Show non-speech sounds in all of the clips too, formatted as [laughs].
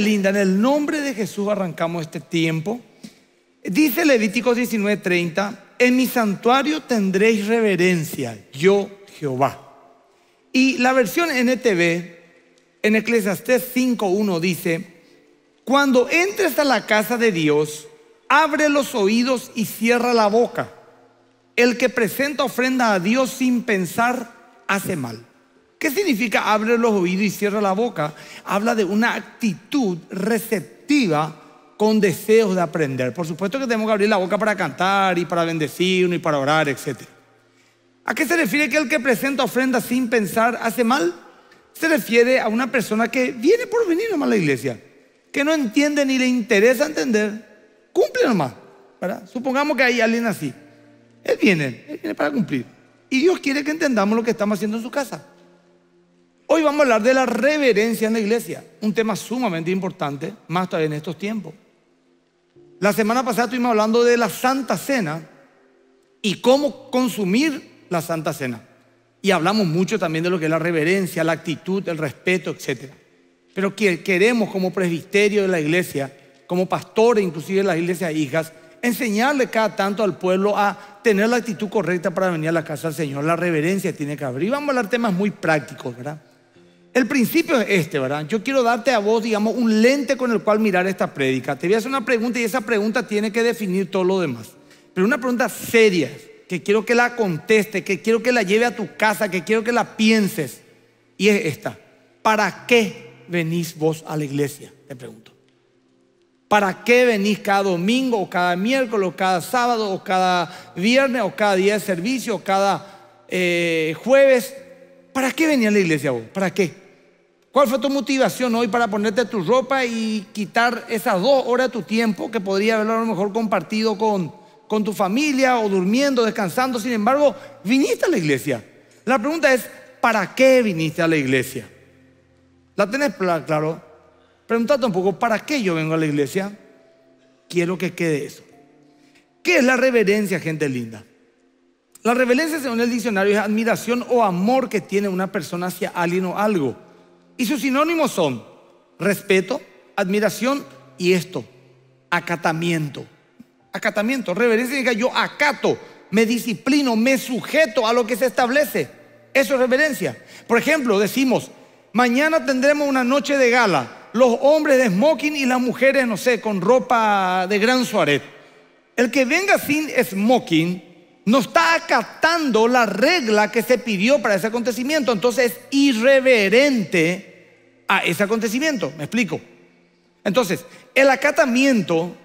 linda, en el nombre de Jesús arrancamos este tiempo. Dice Levíticos 19:30, en mi santuario tendréis reverencia, yo Jehová. Y la versión NTV, en Eclesiastés 5.1 dice, cuando entres a la casa de Dios, abre los oídos y cierra la boca. El que presenta ofrenda a Dios sin pensar hace mal. ¿Qué significa abre los oídos y cierra la boca? Habla de una actitud receptiva con deseos de aprender. Por supuesto que tenemos que abrir la boca para cantar y para bendecirnos y para orar, etc. ¿A qué se refiere que el que presenta ofrenda sin pensar hace mal? Se refiere a una persona que viene por venir nomás a la iglesia, que no entiende ni le interesa entender, cumple nomás. ¿verdad? Supongamos que hay alguien así. Él viene, él viene para cumplir. Y Dios quiere que entendamos lo que estamos haciendo en su casa. Hoy vamos a hablar de la reverencia en la iglesia, un tema sumamente importante, más todavía en estos tiempos. La semana pasada estuvimos hablando de la Santa Cena y cómo consumir la Santa Cena. Y hablamos mucho también de lo que es la reverencia, la actitud, el respeto, etc. Pero queremos como presbiterio de la iglesia, como pastores inclusive de las iglesias hijas, enseñarle cada tanto al pueblo a tener la actitud correcta para venir a la casa del Señor. La reverencia tiene que haber. Y vamos a hablar temas muy prácticos, ¿verdad? El principio es este, ¿verdad? Yo quiero darte a vos, digamos, un lente con el cual mirar esta prédica. Te voy a hacer una pregunta y esa pregunta tiene que definir todo lo demás. Pero una pregunta seria, que quiero que la conteste que quiero que la lleve a tu casa, que quiero que la pienses. Y es esta. ¿Para qué venís vos a la iglesia? Te pregunto. ¿Para qué venís cada domingo o cada miércoles o cada sábado o cada viernes o cada día de servicio o cada eh, jueves? ¿Para qué venía a la iglesia vos? ¿Para qué? ¿Cuál fue tu motivación hoy para ponerte tu ropa y quitar esas dos horas de tu tiempo que podría haberlo a lo mejor compartido con, con tu familia o durmiendo, descansando? Sin embargo, viniste a la iglesia. La pregunta es, ¿para qué viniste a la iglesia? ¿La tenés claro? Preguntate un poco, ¿para qué yo vengo a la iglesia? Quiero que quede eso. ¿Qué es la reverencia, gente linda? La reverencia, según el diccionario, es admiración o amor que tiene una persona hacia alguien o algo. Y sus sinónimos son respeto, admiración y esto, acatamiento. Acatamiento, reverencia significa yo acato, me disciplino, me sujeto a lo que se establece. Eso es reverencia. Por ejemplo, decimos, mañana tendremos una noche de gala, los hombres de smoking y las mujeres, no sé, con ropa de gran suaret. El que venga sin smoking no está acatando la regla que se pidió para ese acontecimiento, entonces es irreverente a ese acontecimiento. ¿Me explico? Entonces, el acatamiento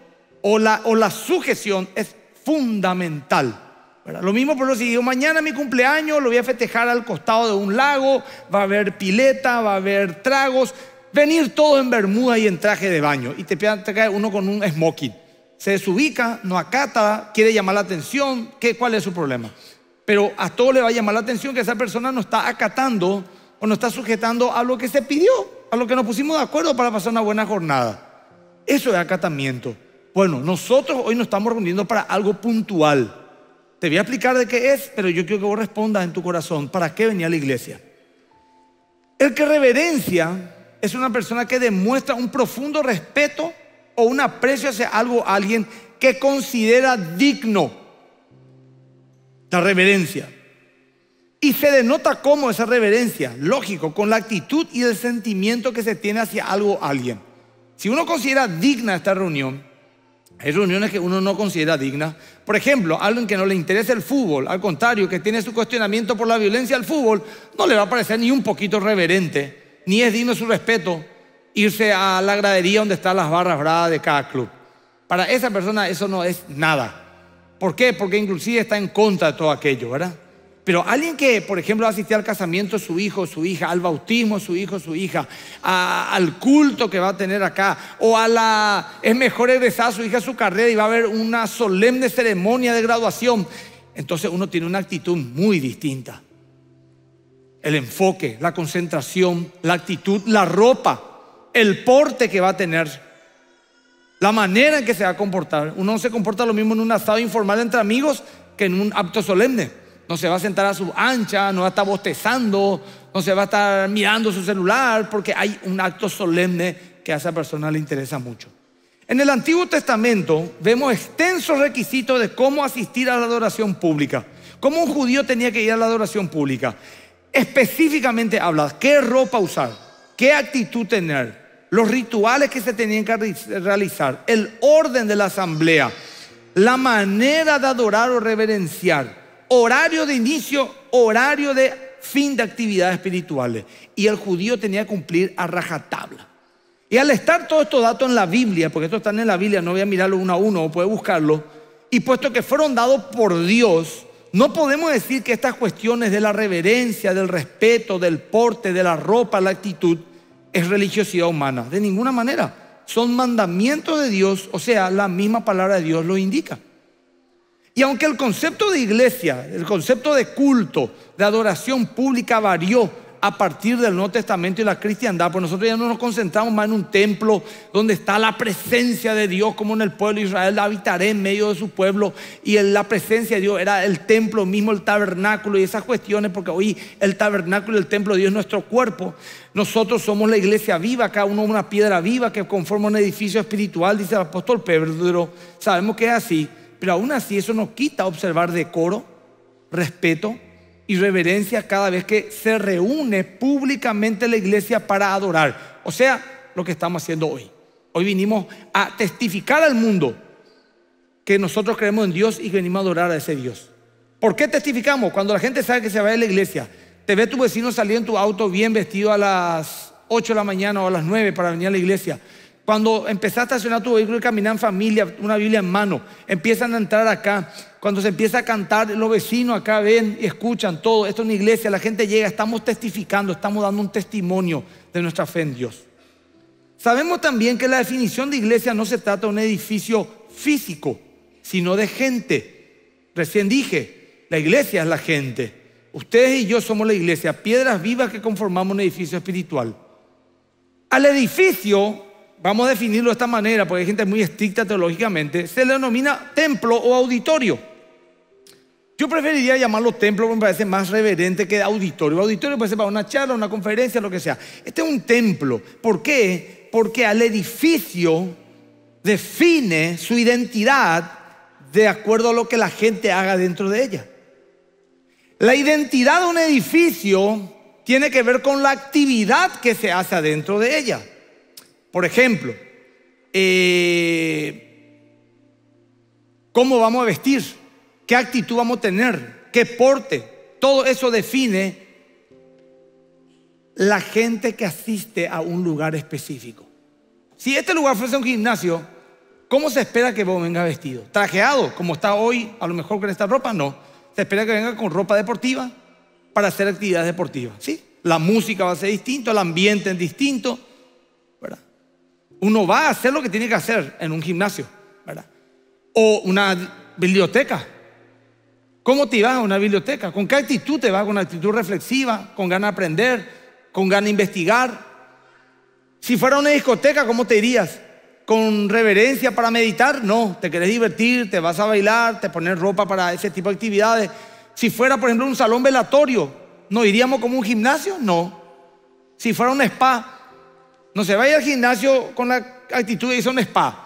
o la, o la sujeción es fundamental. Lo mismo por lo si digo, mañana mi cumpleaños lo voy a festejar al costado de un lago, va a haber pileta, va a haber tragos, venir todo en bermuda y en traje de baño. Y te, te cae uno con un smoking se desubica, no acata, quiere llamar la atención, ¿qué, ¿cuál es su problema? Pero a todo le va a llamar la atención que esa persona no está acatando o no está sujetando a lo que se pidió, a lo que nos pusimos de acuerdo para pasar una buena jornada. Eso es acatamiento. Bueno, nosotros hoy nos estamos reuniendo para algo puntual. Te voy a explicar de qué es, pero yo quiero que vos respondas en tu corazón, ¿para qué venía a la iglesia? El que reverencia es una persona que demuestra un profundo respeto o un aprecio hacia algo alguien que considera digno la reverencia. Y se denota como esa reverencia, lógico, con la actitud y el sentimiento que se tiene hacia algo alguien. Si uno considera digna esta reunión, hay reuniones que uno no considera dignas. Por ejemplo, alguien que no le interesa el fútbol, al contrario, que tiene su cuestionamiento por la violencia al fútbol, no le va a parecer ni un poquito reverente, ni es digno su respeto, irse a la gradería donde están las barras bradas de cada club. Para esa persona eso no es nada. ¿Por qué? Porque inclusive está en contra de todo aquello, ¿verdad? Pero alguien que, por ejemplo, va a asistir al casamiento de su hijo, su hija, al bautismo de su hijo, su hija, al culto que va a tener acá, o a la. es mejor egresar a su hija a su carrera y va a haber una solemne ceremonia de graduación. Entonces uno tiene una actitud muy distinta. El enfoque, la concentración, la actitud, la ropa el porte que va a tener, la manera en que se va a comportar. Uno no se comporta lo mismo en un asado informal entre amigos que en un acto solemne. No se va a sentar a su ancha, no va a estar bostezando, no se va a estar mirando su celular, porque hay un acto solemne que a esa persona le interesa mucho. En el Antiguo Testamento vemos extensos requisitos de cómo asistir a la adoración pública, cómo un judío tenía que ir a la adoración pública. Específicamente habla qué ropa usar, qué actitud tener, los rituales que se tenían que realizar, el orden de la asamblea, la manera de adorar o reverenciar, horario de inicio, horario de fin de actividades espirituales. Y el judío tenía que cumplir a rajatabla. Y al estar todos estos datos en la Biblia, porque estos están en la Biblia, no voy a mirarlo uno a uno, puede buscarlo, y puesto que fueron dados por Dios, no podemos decir que estas cuestiones de la reverencia, del respeto, del porte, de la ropa, la actitud, es religiosidad humana, de ninguna manera. Son mandamientos de Dios, o sea, la misma palabra de Dios lo indica. Y aunque el concepto de iglesia, el concepto de culto, de adoración pública varió a partir del Nuevo Testamento y la cristiandad, pues nosotros ya no nos concentramos más en un templo donde está la presencia de Dios, como en el pueblo de Israel, habitaré en medio de su pueblo, y en la presencia de Dios era el templo mismo, el tabernáculo y esas cuestiones, porque hoy el tabernáculo y el templo de Dios es nuestro cuerpo. Nosotros somos la iglesia viva, cada uno una piedra viva que conforma un edificio espiritual, dice el apóstol Pedro. Sabemos que es así, pero aún así eso nos quita observar decoro, respeto, y reverencia cada vez que se reúne públicamente la iglesia para adorar. O sea, lo que estamos haciendo hoy. Hoy vinimos a testificar al mundo que nosotros creemos en Dios y que venimos a adorar a ese Dios. ¿Por qué testificamos? Cuando la gente sabe que se va a la iglesia, te ve tu vecino salir en tu auto bien vestido a las 8 de la mañana o a las 9 para venir a la iglesia cuando empezás a estacionar tu vehículo y caminar en familia, una Biblia en mano, empiezan a entrar acá. Cuando se empieza a cantar, los vecinos acá ven y escuchan todo. Esto es una iglesia, la gente llega, estamos testificando, estamos dando un testimonio de nuestra fe en Dios. Sabemos también que la definición de iglesia no se trata de un edificio físico, sino de gente. Recién dije, la iglesia es la gente. Ustedes y yo somos la iglesia, piedras vivas que conformamos un edificio espiritual. Al edificio vamos a definirlo de esta manera, porque hay gente muy estricta teológicamente, se le denomina templo o auditorio. Yo preferiría llamarlo templo porque me parece más reverente que auditorio. Auditorio puede ser para una charla, una conferencia, lo que sea. Este es un templo. ¿Por qué? Porque al edificio define su identidad de acuerdo a lo que la gente haga dentro de ella. La identidad de un edificio tiene que ver con la actividad que se hace dentro de ella. Por ejemplo, eh, ¿cómo vamos a vestir? ¿Qué actitud vamos a tener? ¿Qué porte? Todo eso define la gente que asiste a un lugar específico. Si este lugar fuese un gimnasio, ¿cómo se espera que vos venga vestido? ¿Trajeado? Como está hoy, a lo mejor con esta ropa, no. Se espera que venga con ropa deportiva para hacer actividades deportivas. ¿sí? La música va a ser distinta, el ambiente es distinto uno va a hacer lo que tiene que hacer en un gimnasio, ¿verdad? O una biblioteca. ¿Cómo te vas a una biblioteca? ¿Con qué actitud te vas? ¿Con actitud reflexiva? ¿Con ganas de aprender? ¿Con ganas de investigar? Si fuera una discoteca, ¿cómo te irías? ¿Con reverencia para meditar? No, te querés divertir, te vas a bailar, te pones ropa para ese tipo de actividades. Si fuera, por ejemplo, un salón velatorio, ¿no iríamos como un gimnasio? No. Si fuera un spa, no se vaya al gimnasio con la actitud de irse a un spa.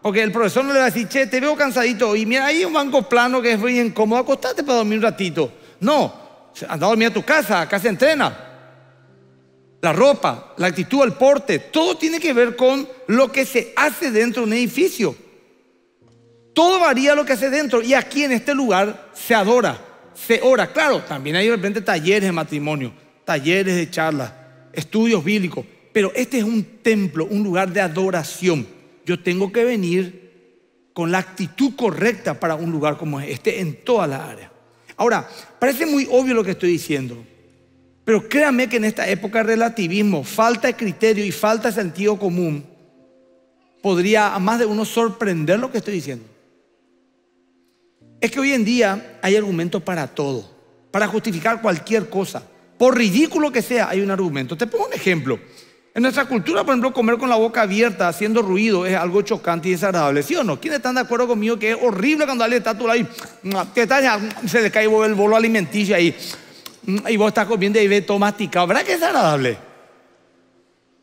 Porque el profesor no le va a decir, che, te veo cansadito. Y mira, hay un banco plano que es muy incómodo. Acostate para dormir un ratito. No, anda a dormir a tu casa, acá se entrena. La ropa, la actitud, el porte, todo tiene que ver con lo que se hace dentro de un edificio. Todo varía lo que hace dentro. Y aquí en este lugar se adora, se ora. Claro, también hay de repente talleres de matrimonio, talleres de charlas, estudios bíblicos pero este es un templo, un lugar de adoración. Yo tengo que venir con la actitud correcta para un lugar como este en toda la área. Ahora, parece muy obvio lo que estoy diciendo, pero créame que en esta época de relativismo, falta de criterio y falta de sentido común, podría a más de uno sorprender lo que estoy diciendo. Es que hoy en día hay argumentos para todo, para justificar cualquier cosa. Por ridículo que sea, hay un argumento. Te pongo un ejemplo. En nuestra cultura, por ejemplo, comer con la boca abierta, haciendo ruido, es algo chocante y desagradable. ¿Sí o no? ¿Quiénes están de acuerdo conmigo que es horrible cuando alguien está a tu lado y mm, mm, se le cae el bolo alimenticio ahí? Mm, y vos estás comiendo y ves todo masticado. ¿Verdad que es agradable?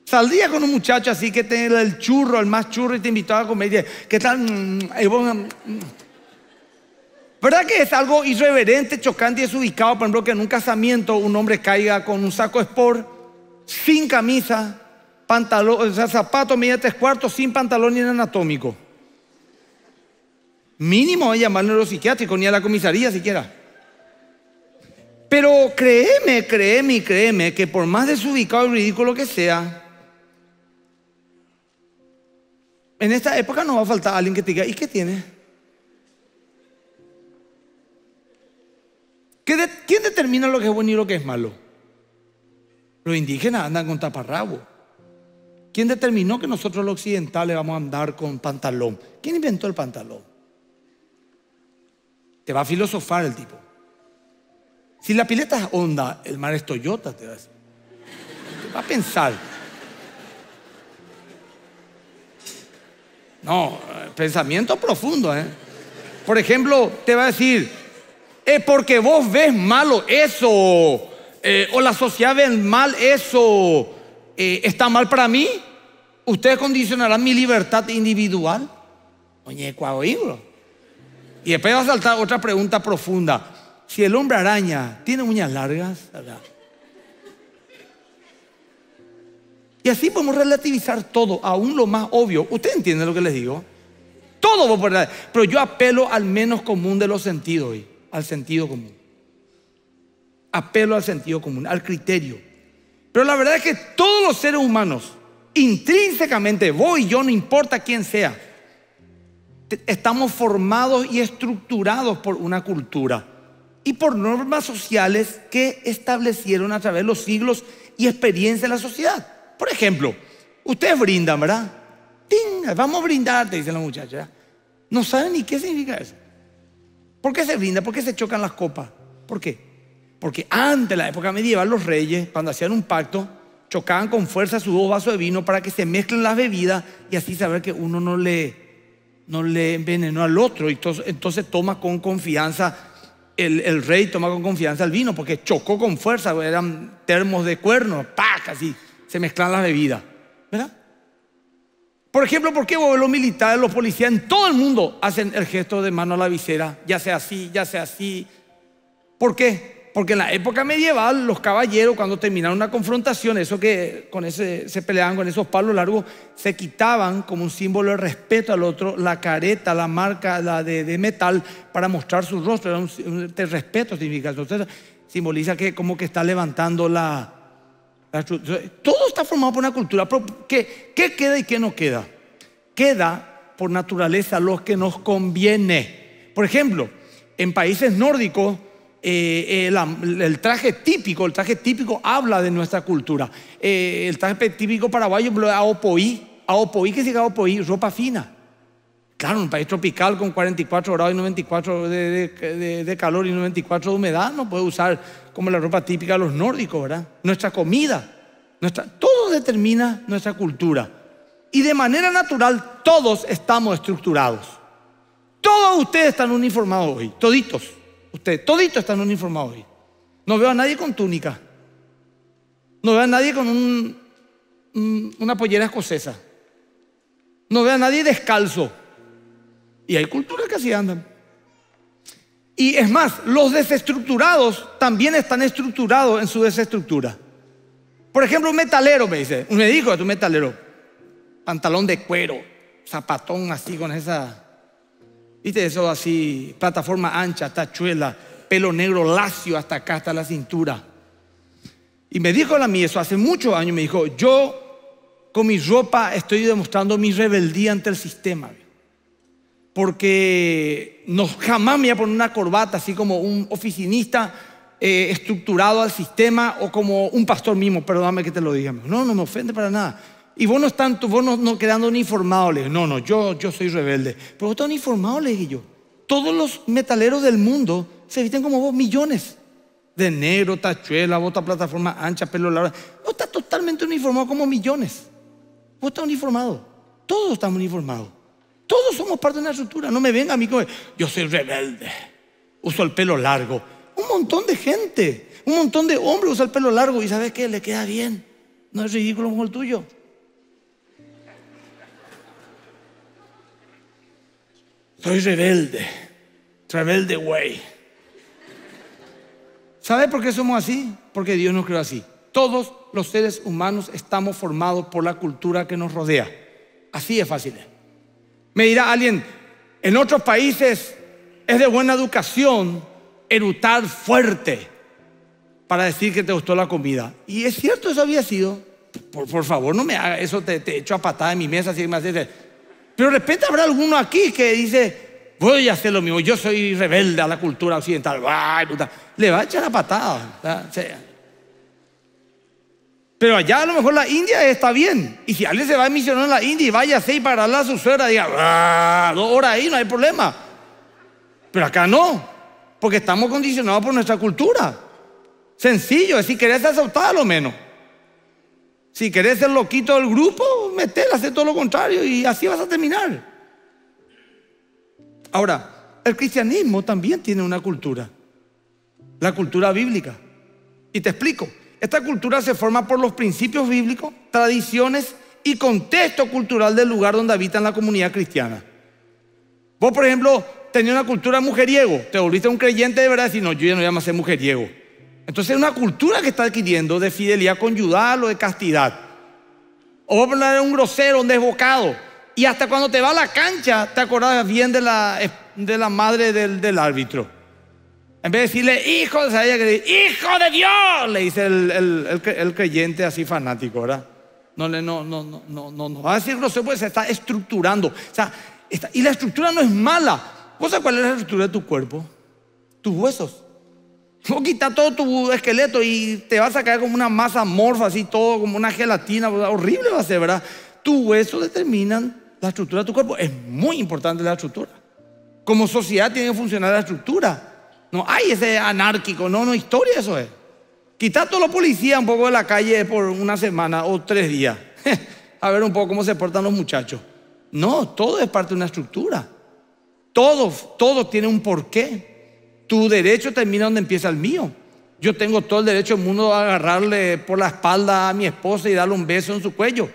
Saldría con un muchacho así que tenía el churro, el más churro, y te invitaba a comer. ¿Qué tal? ¿Verdad que es algo irreverente, chocante y desubicado? Por ejemplo, que en un casamiento un hombre caiga con un saco de sport, sin camisa, pantalón, o sea, zapatos media tres cuartos sin pantalón ni en anatómico. Mínimo a llamar psiquiátrico ni a la comisaría siquiera. Pero créeme, créeme y créeme que por más desubicado y ridículo que sea, en esta época no va a faltar alguien que te diga, ¿y qué tiene? ¿Quién determina lo que es bueno y lo que es malo? Los indígenas andan con taparrabos. ¿Quién determinó que nosotros los occidentales vamos a andar con pantalón? ¿Quién inventó el pantalón? Te va a filosofar el tipo. Si la pileta es honda, el mar es Toyota, te va a decir. Te va a pensar. No, eh, pensamiento profundo, ¿eh? Por ejemplo, te va a decir, es porque vos ves malo eso, eh, o la sociedad ve mal eso eh, está mal para mí, ustedes condicionarán mi libertad individual. Oye, cuadro. Y después va a saltar otra pregunta profunda. Si el hombre araña tiene uñas largas, ¿verdad? Y así podemos relativizar todo, aún lo más obvio. Usted entiende lo que les digo. Todo verdad. Pero yo apelo al menos común de los sentidos al sentido común. Apelo al sentido común, al criterio. Pero la verdad es que todos los seres humanos, intrínsecamente, vos y yo, no importa quién sea, estamos formados y estructurados por una cultura y por normas sociales que establecieron a través de los siglos y experiencia en la sociedad. Por ejemplo, ustedes brindan, ¿verdad? Vamos a brindar, te dicen las No saben ni qué significa eso. ¿Por qué se brinda? ¿Por qué se chocan las copas? ¿Por qué? Porque antes, en la época medieval, los reyes, cuando hacían un pacto, chocaban con fuerza sus dos vasos de vino para que se mezclen las bebidas y así saber que uno no le, le envenenó al otro. Y entonces, toma con confianza, el, rey toma con confianza el vino porque chocó con fuerza, pues, eran termos de cuerno, ¡pac! Así se mezclan las bebidas. ¿Verdad? Por ejemplo, ¿por qué los militares, los policías en todo el mundo hacen el gesto de mano a la visera? Ya sea así, ya sea así. ¿Por qué? Porque en la época medieval, los caballeros, cuando terminaron una confrontación, eso que con ese, se peleaban con esos palos largos, se quitaban como un símbolo de respeto al otro la careta, la marca de, metal para mostrar su rostro. Era un, respeto significa. Entonces, simboliza que como que está levantando la, todo está formado por una cultura. ¿Qué queda y qué no queda? Queda por naturaleza lo que nos conviene. Por ejemplo, en países nórdicos eh, eh, el, traje típico, el traje típico habla de nuestra cultura. Eh, el traje típico paraguayo es aopoí. Aopoí, ¿qué significa aopoí? Ropa fina. Claro, un país tropical con 44 grados y 94 de, calor y 94 de humedad no puede usar como la ropa típica de los nórdicos, ¿verdad? Nuestra comida, nuestra, todo determina nuestra cultura. Y de manera natural todos estamos estructurados. Todos ustedes están uniformados hoy, toditos Ustedes toditos están uniformados hoy. No veo a nadie con túnica. No veo a nadie con una pollera escocesa. No veo a nadie descalzo. Y hay culturas que así andan. Y es más, los desestructurados también están estructurados en su desestructura. Por ejemplo, un metalero me dice, me dijo, es un metalero, pantalón de cuero, zapatón así con esa ¿Viste eso así? Plataforma ancha, tachuela, pelo negro lacio hasta acá, hasta la cintura. Y me dijo a mí eso hace muchos años, me dijo, yo con mi ropa estoy demostrando mi rebeldía ante el sistema. Porque jamás me voy a poner una corbata así como un oficinista eh, estructurado al sistema o como un pastor mismo, perdóname que te lo diga. No, no me ofende para nada. Y vos no están, vos no, no quedando uniformado Le no, no, yo, yo soy rebelde. Pero vos estás uniformado, le dije yo. Todos los metaleros del mundo se visten como vos, millones. De negro, tachuela, bota plataforma ancha, pelo largo. Vos estás totalmente uniformado como millones. Vos estás uniformado. Todos estamos uniformados. Todos somos parte de una estructura. No me venga a mí como yo soy rebelde. Uso el pelo largo. Un montón de gente, un montón de hombres Usan el pelo largo y sabes qué, le queda bien. No es ridículo como el tuyo. Soy rebelde, rebelde güey. ¿Sabe por qué somos así? Porque Dios nos creó así. Todos los seres humanos estamos formados por la cultura que nos rodea. Así es fácil. Me dirá alguien, en otros países es de buena educación erutar fuerte para decir que te gustó la comida. Y es cierto, eso había sido. Por, favor, no me haga eso, te, te echo a patada en mi mesa que me haces... Pero de habrá alguno aquí que dice, voy a hacer lo mismo, yo soy rebelde a la cultura occidental. Le va a echar la patada. pero allá a lo mejor la India está bien. Y si alguien se va a misionar a la India y váyase y para la su suegra, diga, ah, dos horas ahí, no hay problema. Pero acá no, porque estamos condicionados por nuestra cultura. Sencillo, es si querés a lo menos. Si querés ser loquito del grupo, metela, hace todo lo contrario y así vas a terminar. Ahora, el cristianismo también tiene una cultura, la cultura bíblica. Y te explico, esta cultura se forma por los principios bíblicos, tradiciones y contexto cultural del lugar donde habitan la comunidad cristiana. Vos, por ejemplo, tenías una cultura mujeriego, te volviste un creyente de verdad y no, yo ya no voy a ser mujeriego. Entonces es una cultura que está adquiriendo de fidelidad conyugal o de castidad. O va a hablar de un grosero, un desbocado. Y hasta cuando te va a la cancha, te acordás bien de la, de la madre del, árbitro. En vez de decirle, hijo, que hijo de Dios, le dice el, el, el, creyente así fanático, ¿verdad? No, no, no, no, no, no, no. Va a decir grosero porque se está estructurando. O sea, está, y la estructura no es mala. ¿Vos cuál es la estructura de tu cuerpo? Tus huesos. No quita todo tu esqueleto y te vas a caer como una masa morfa, así todo, como una gelatina, horrible va a ser, ¿verdad? Tus huesos determinan la estructura de tu cuerpo. Es muy importante la estructura. Como sociedad tiene que funcionar la estructura. No hay ese anárquico, no, no, historia eso es. Quita a todos los policías un poco de la calle por una semana o tres días. [laughs] a ver un poco cómo se portan los muchachos. No, todo es parte de una estructura. Todo, todo tiene un porqué. Tu derecho termina donde empieza el mío. Yo tengo todo el derecho del mundo a agarrarle por la espalda a mi esposa y darle un beso en su cuello.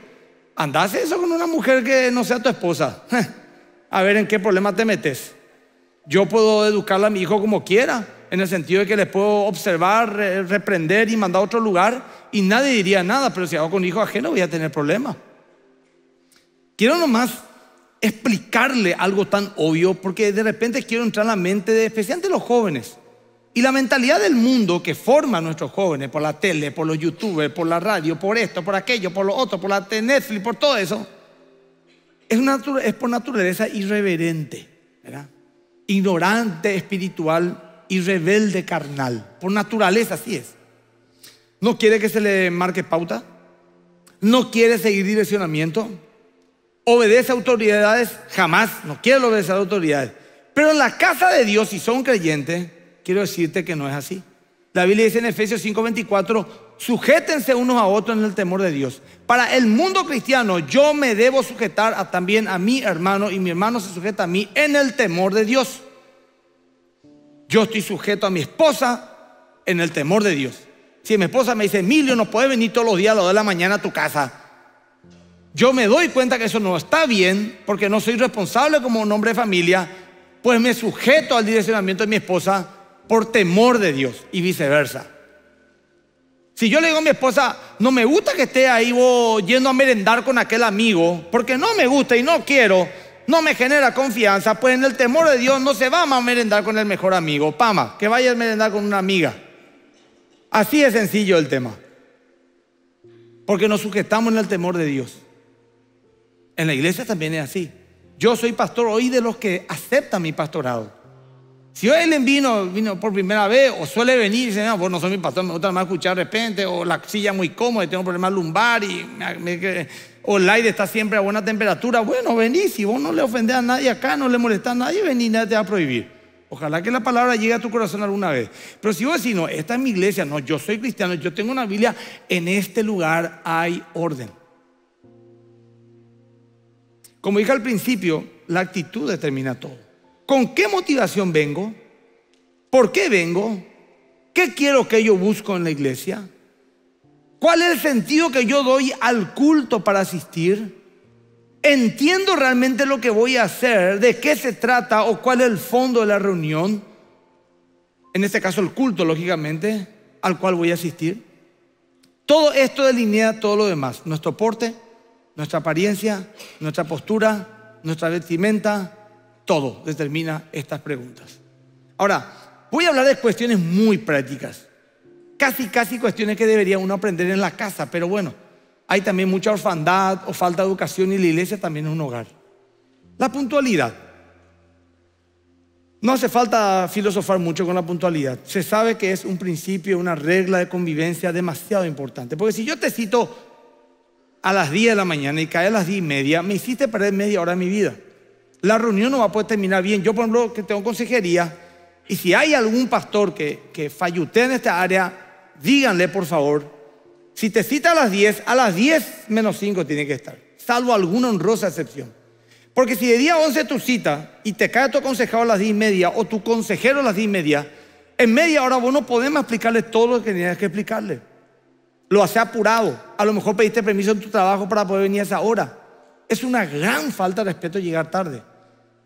Andás eso con una mujer que no sea tu esposa. [laughs] a ver en qué problema te metes. Yo puedo educarle a mi hijo como quiera, en el sentido de que le puedo observar, reprender y mandar a otro lugar y nadie diría nada, pero si hago con hijo ajeno voy a tener problemas. Quiero nomás explicarle algo tan obvio, porque de repente quiero entrar la mente de especialmente los jóvenes. Y la mentalidad del mundo que a nuestros jóvenes por la tele, por los youtubers, por la radio, por esto, por aquello, por lo otro, por la Netflix, por todo eso, es, una, es por naturaleza irreverente, ignorante espiritual y rebelde carnal. Por naturaleza así es. No quiere que se le marque pauta, no quiere seguir direccionamiento, obedece a autoridades, jamás, no quiere obedecer a autoridades. Pero en la casa de Dios, si son creyentes, quiero decirte que no es así. La Biblia dice en Efesios 5:24, sujétense unos a otros en el temor de Dios. Para el mundo cristiano, yo me debo sujetar también a mi hermano y mi hermano se sujeta a mí en el temor de Dios. Yo estoy sujeto a mi esposa en el temor de Dios. Si mi esposa me dice, Emilio, no puedes venir todos los días a las 2 de la mañana a tu casa yo me doy cuenta que eso no está bien porque no soy responsable como un hombre de familia, pues me sujeto al direccionamiento de mi esposa por temor de Dios y viceversa. Si yo le digo a mi esposa, no me gusta que esté ahí yendo a merendar con aquel amigo, porque no me gusta y no quiero, no me genera confianza, pues en el temor de Dios no se va a merendar con el mejor amigo. Pama, que vaya a merendar con una amiga. Así es sencillo el tema. Porque nos sujetamos en el temor de Dios. En la iglesia también es así. Yo soy pastor hoy de los que aceptan mi pastorado. Si hoy alguien vino, por primera vez o suele venir y dice, no, vos pues no soy mi pastor, me gusta más escuchar de repente, o la silla muy cómoda y tengo problemas lumbar, y o el aire está siempre a buena temperatura, bueno, vení, si vos no le ofendés a nadie acá, no le molestás a nadie, vení, nadie te va a prohibir. Ojalá que la palabra llegue a tu corazón alguna vez. Pero si vos decís, no, esta es mi iglesia, no, yo soy cristiano, yo tengo una Biblia, en este lugar hay orden. Como dije al principio, la actitud determina todo. ¿Con qué motivación vengo? ¿Por qué vengo? ¿Qué quiero que yo busco en la iglesia? ¿Cuál es el sentido que yo doy al culto para asistir? ¿Entiendo realmente lo que voy a hacer? ¿De qué se trata o cuál es el fondo de la reunión? En este caso el culto, lógicamente, al cual voy a asistir. Todo esto delinea todo lo demás, nuestro porte, nuestra apariencia, nuestra postura, nuestra vestimenta, todo determina estas preguntas. Ahora, voy a hablar de cuestiones muy prácticas, casi, casi cuestiones que debería uno aprender en la casa, pero bueno, hay también mucha orfandad o falta de educación y la iglesia también es un hogar. La puntualidad. No hace falta filosofar mucho con la puntualidad. Se sabe que es un principio, una regla de convivencia demasiado importante. Porque si yo te cito a las 10 de la mañana y cae a las 10 y media, me hiciste perder media hora de mi vida. La reunión no va a poder terminar bien. Yo, por ejemplo, que tengo consejería, y si hay algún pastor que, que fallute en esta área, díganle, por favor, si te cita a las 10, a las 10 menos 5 tiene que estar, salvo alguna honrosa excepción. Porque si de día 11 tu cita y te cae tu aconsejado a las 10 y media o tu consejero a las 10 y media, en media hora vos no podemos explicarle todo lo que tenías que explicarle. Lo hace apurado. A lo mejor pediste permiso en tu trabajo para poder venir a esa hora. Es una gran falta de respeto llegar tarde.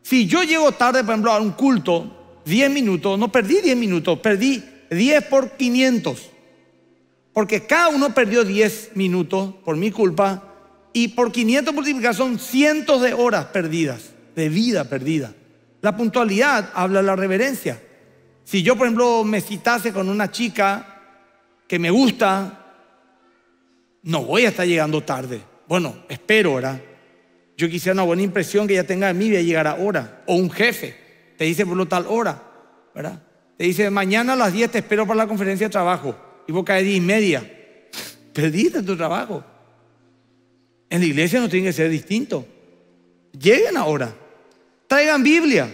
Si yo llego tarde, por ejemplo, a un culto, 10 minutos, no perdí 10 minutos, perdí 10 por 500. Porque cada uno perdió 10 minutos por mi culpa y por 500 multiplicados son cientos de horas perdidas, de vida perdida. La puntualidad habla de la reverencia. Si yo, por ejemplo, me citase con una chica que me gusta, no voy a estar llegando tarde. Bueno, espero, ahora. Yo quisiera una buena impresión que ella tenga de mí, voy a llegar ahora. O un jefe, te dice por lo tal hora, ¿verdad? Te dice, mañana a las 10 te espero para la conferencia de trabajo. Y vos caes 10 y media. [laughs] Perdiste tu trabajo. En la iglesia no tiene que ser distinto. Lleguen ahora. Traigan Biblia.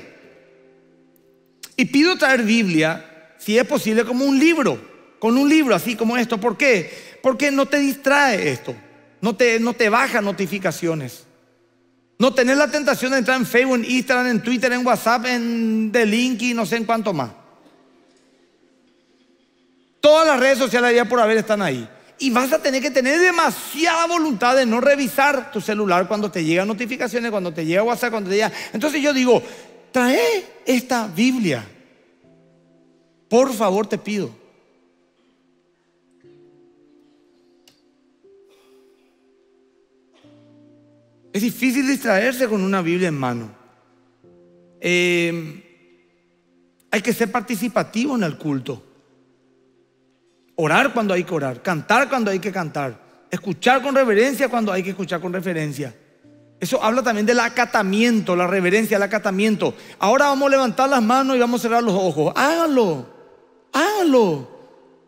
Y pido traer Biblia, si es posible, como un libro. Con un libro, así como esto. ¿Por qué? Porque no te distrae esto. No te, no te baja notificaciones. No tenés la tentación de entrar en Facebook, en Instagram, en Twitter, en WhatsApp, en y no sé en cuánto más. Todas las redes sociales ya por haber están ahí. Y vas a tener que tener demasiada voluntad de no revisar tu celular cuando te llegan notificaciones, cuando te llega WhatsApp, cuando te llega. Entonces yo digo, trae esta Biblia. Por favor te pido. Es difícil distraerse con una Biblia en mano. Eh, hay que ser participativo en el culto. Orar cuando hay que orar, cantar cuando hay que cantar, escuchar con reverencia cuando hay que escuchar con referencia. Eso habla también del acatamiento, la reverencia, el acatamiento. Ahora vamos a levantar las manos y vamos a cerrar los ojos. Hágalo, hágalo.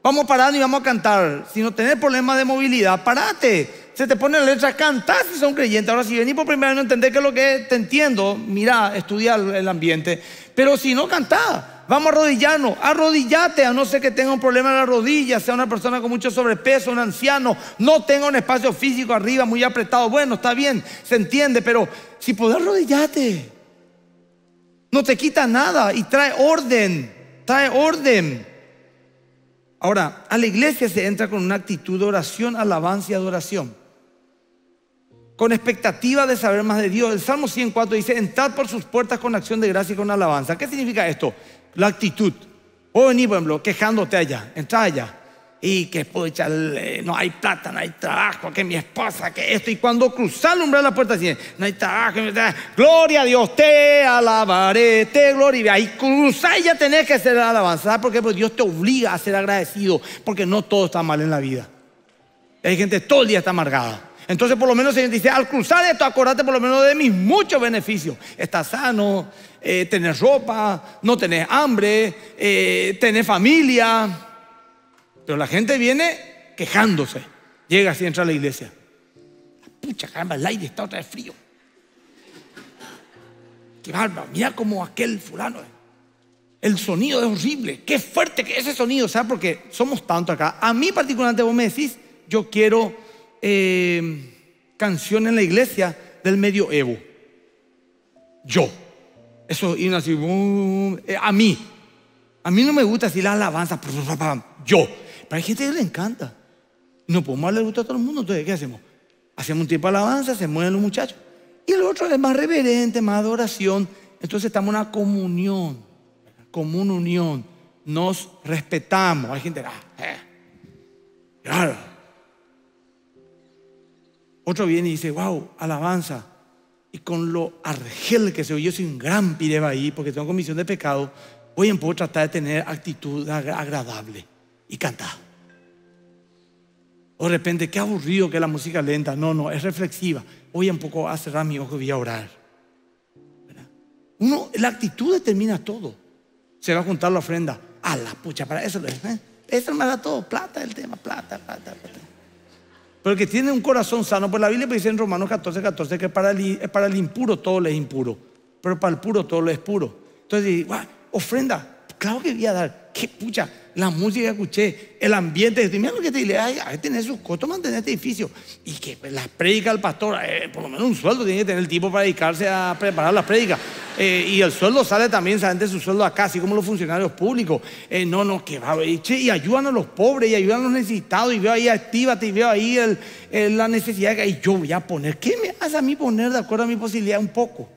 Vamos a parar y vamos a cantar. Si no tenés problemas de movilidad, parate se te pone la letra, cantar si son creyente. Ahora, si venís por primera vez no entender qué es lo que te entiendo, Mira, estudiar el ambiente. Pero si no, cantá. Vamos a arrodillarnos, arrodillate, a no ser que tenga un problema en la rodilla, sea una persona con mucho sobrepeso, un anciano, no tenga un espacio físico arriba muy apretado. Bueno, está bien, se entiende, pero si podés arrodillarte, no te quita nada y trae orden, trae orden. Ahora, a la iglesia se entra con una actitud de oración, alabanza y adoración con expectativa de saber más de Dios. El Salmo 104 dice, entrad por sus puertas con acción de gracia y con alabanza. ¿Qué significa esto? La actitud. O oh, venir, por ejemplo, quejándote allá, entra allá. Y que echarle. no hay plata, no hay trabajo, que mi esposa, que esto. Y cuando cruzar el umbral de la puerta, dice, no hay trabajo, Gloria a Dios, te alabaré, te gloria. y cruzar y ya tenés que hacer la alabanza. ¿Por qué? Porque Dios te obliga a ser agradecido, porque no todo está mal en la vida. Hay gente todo el día está amargada entonces por lo menos se dice, al cruzar esto, acordate por lo menos de mis muchos beneficios. Estás sano, eh, tenés ropa, no tenés hambre, eh, tenés familia. Pero la gente viene quejándose. Llega así, entra a la iglesia. Pucha, caramba, el aire está otra vez frío. Qué barba, mira como aquel fulano. El sonido es horrible. Qué fuerte que ese sonido, O sea, Porque somos tanto acá. A mí particularmente vos me decís, yo quiero eh, canción en la iglesia del medioevo. Yo. Eso, y así, eh, a mí. A mí no me gusta así la alabanza. Yo. Pero hay gente que le encanta. No podemos le gusto a todo el mundo. Entonces, ¿qué hacemos? Hacemos un tiempo de alabanza, se mueven los muchachos. Y el otro es más reverente, más adoración. Entonces estamos en una comunión, una unión. Nos respetamos. Hay gente, ah, eh". Otro viene y dice, wow, alabanza. Y con lo argel que soy, yo soy un gran pireba ahí porque tengo comisión de pecado, hoy a poco tratar de tener actitud agradable y cantar. O de repente, qué aburrido que la música lenta. No, no, es reflexiva. Hoy un poco a cerrar mi ojo y voy a orar. Uno, la actitud determina todo. Se va a juntar la ofrenda. A la pucha, para eso. ¿eh? Eso me da todo. Plata el tema, plata, plata, plata. Pero el que tiene un corazón sano, pues la Biblia pues dice en Romanos 14, 14 que para el, impuro todo le es impuro, pero para el puro todo le es puro. Entonces, ofrenda, claro que voy a dar, qué pucha, la música que escuché, el ambiente. Estoy, mira lo que te dile, ay, a tener sus costos mantener este edificio. Y que pues, las predicas del pastor, eh, por lo menos un sueldo tiene que tener el tipo para dedicarse a preparar las predicas. Eh, y el sueldo sale también, sale de su sueldo acá, así como los funcionarios públicos. Eh, no, no, que va, y, y ayudan a los pobres, y ayudan a los necesitados, y veo ahí, actívate, y veo ahí el, la necesidad y Yo voy a poner, ¿qué me hace a mí poner de acuerdo a mi posibilidad un poco?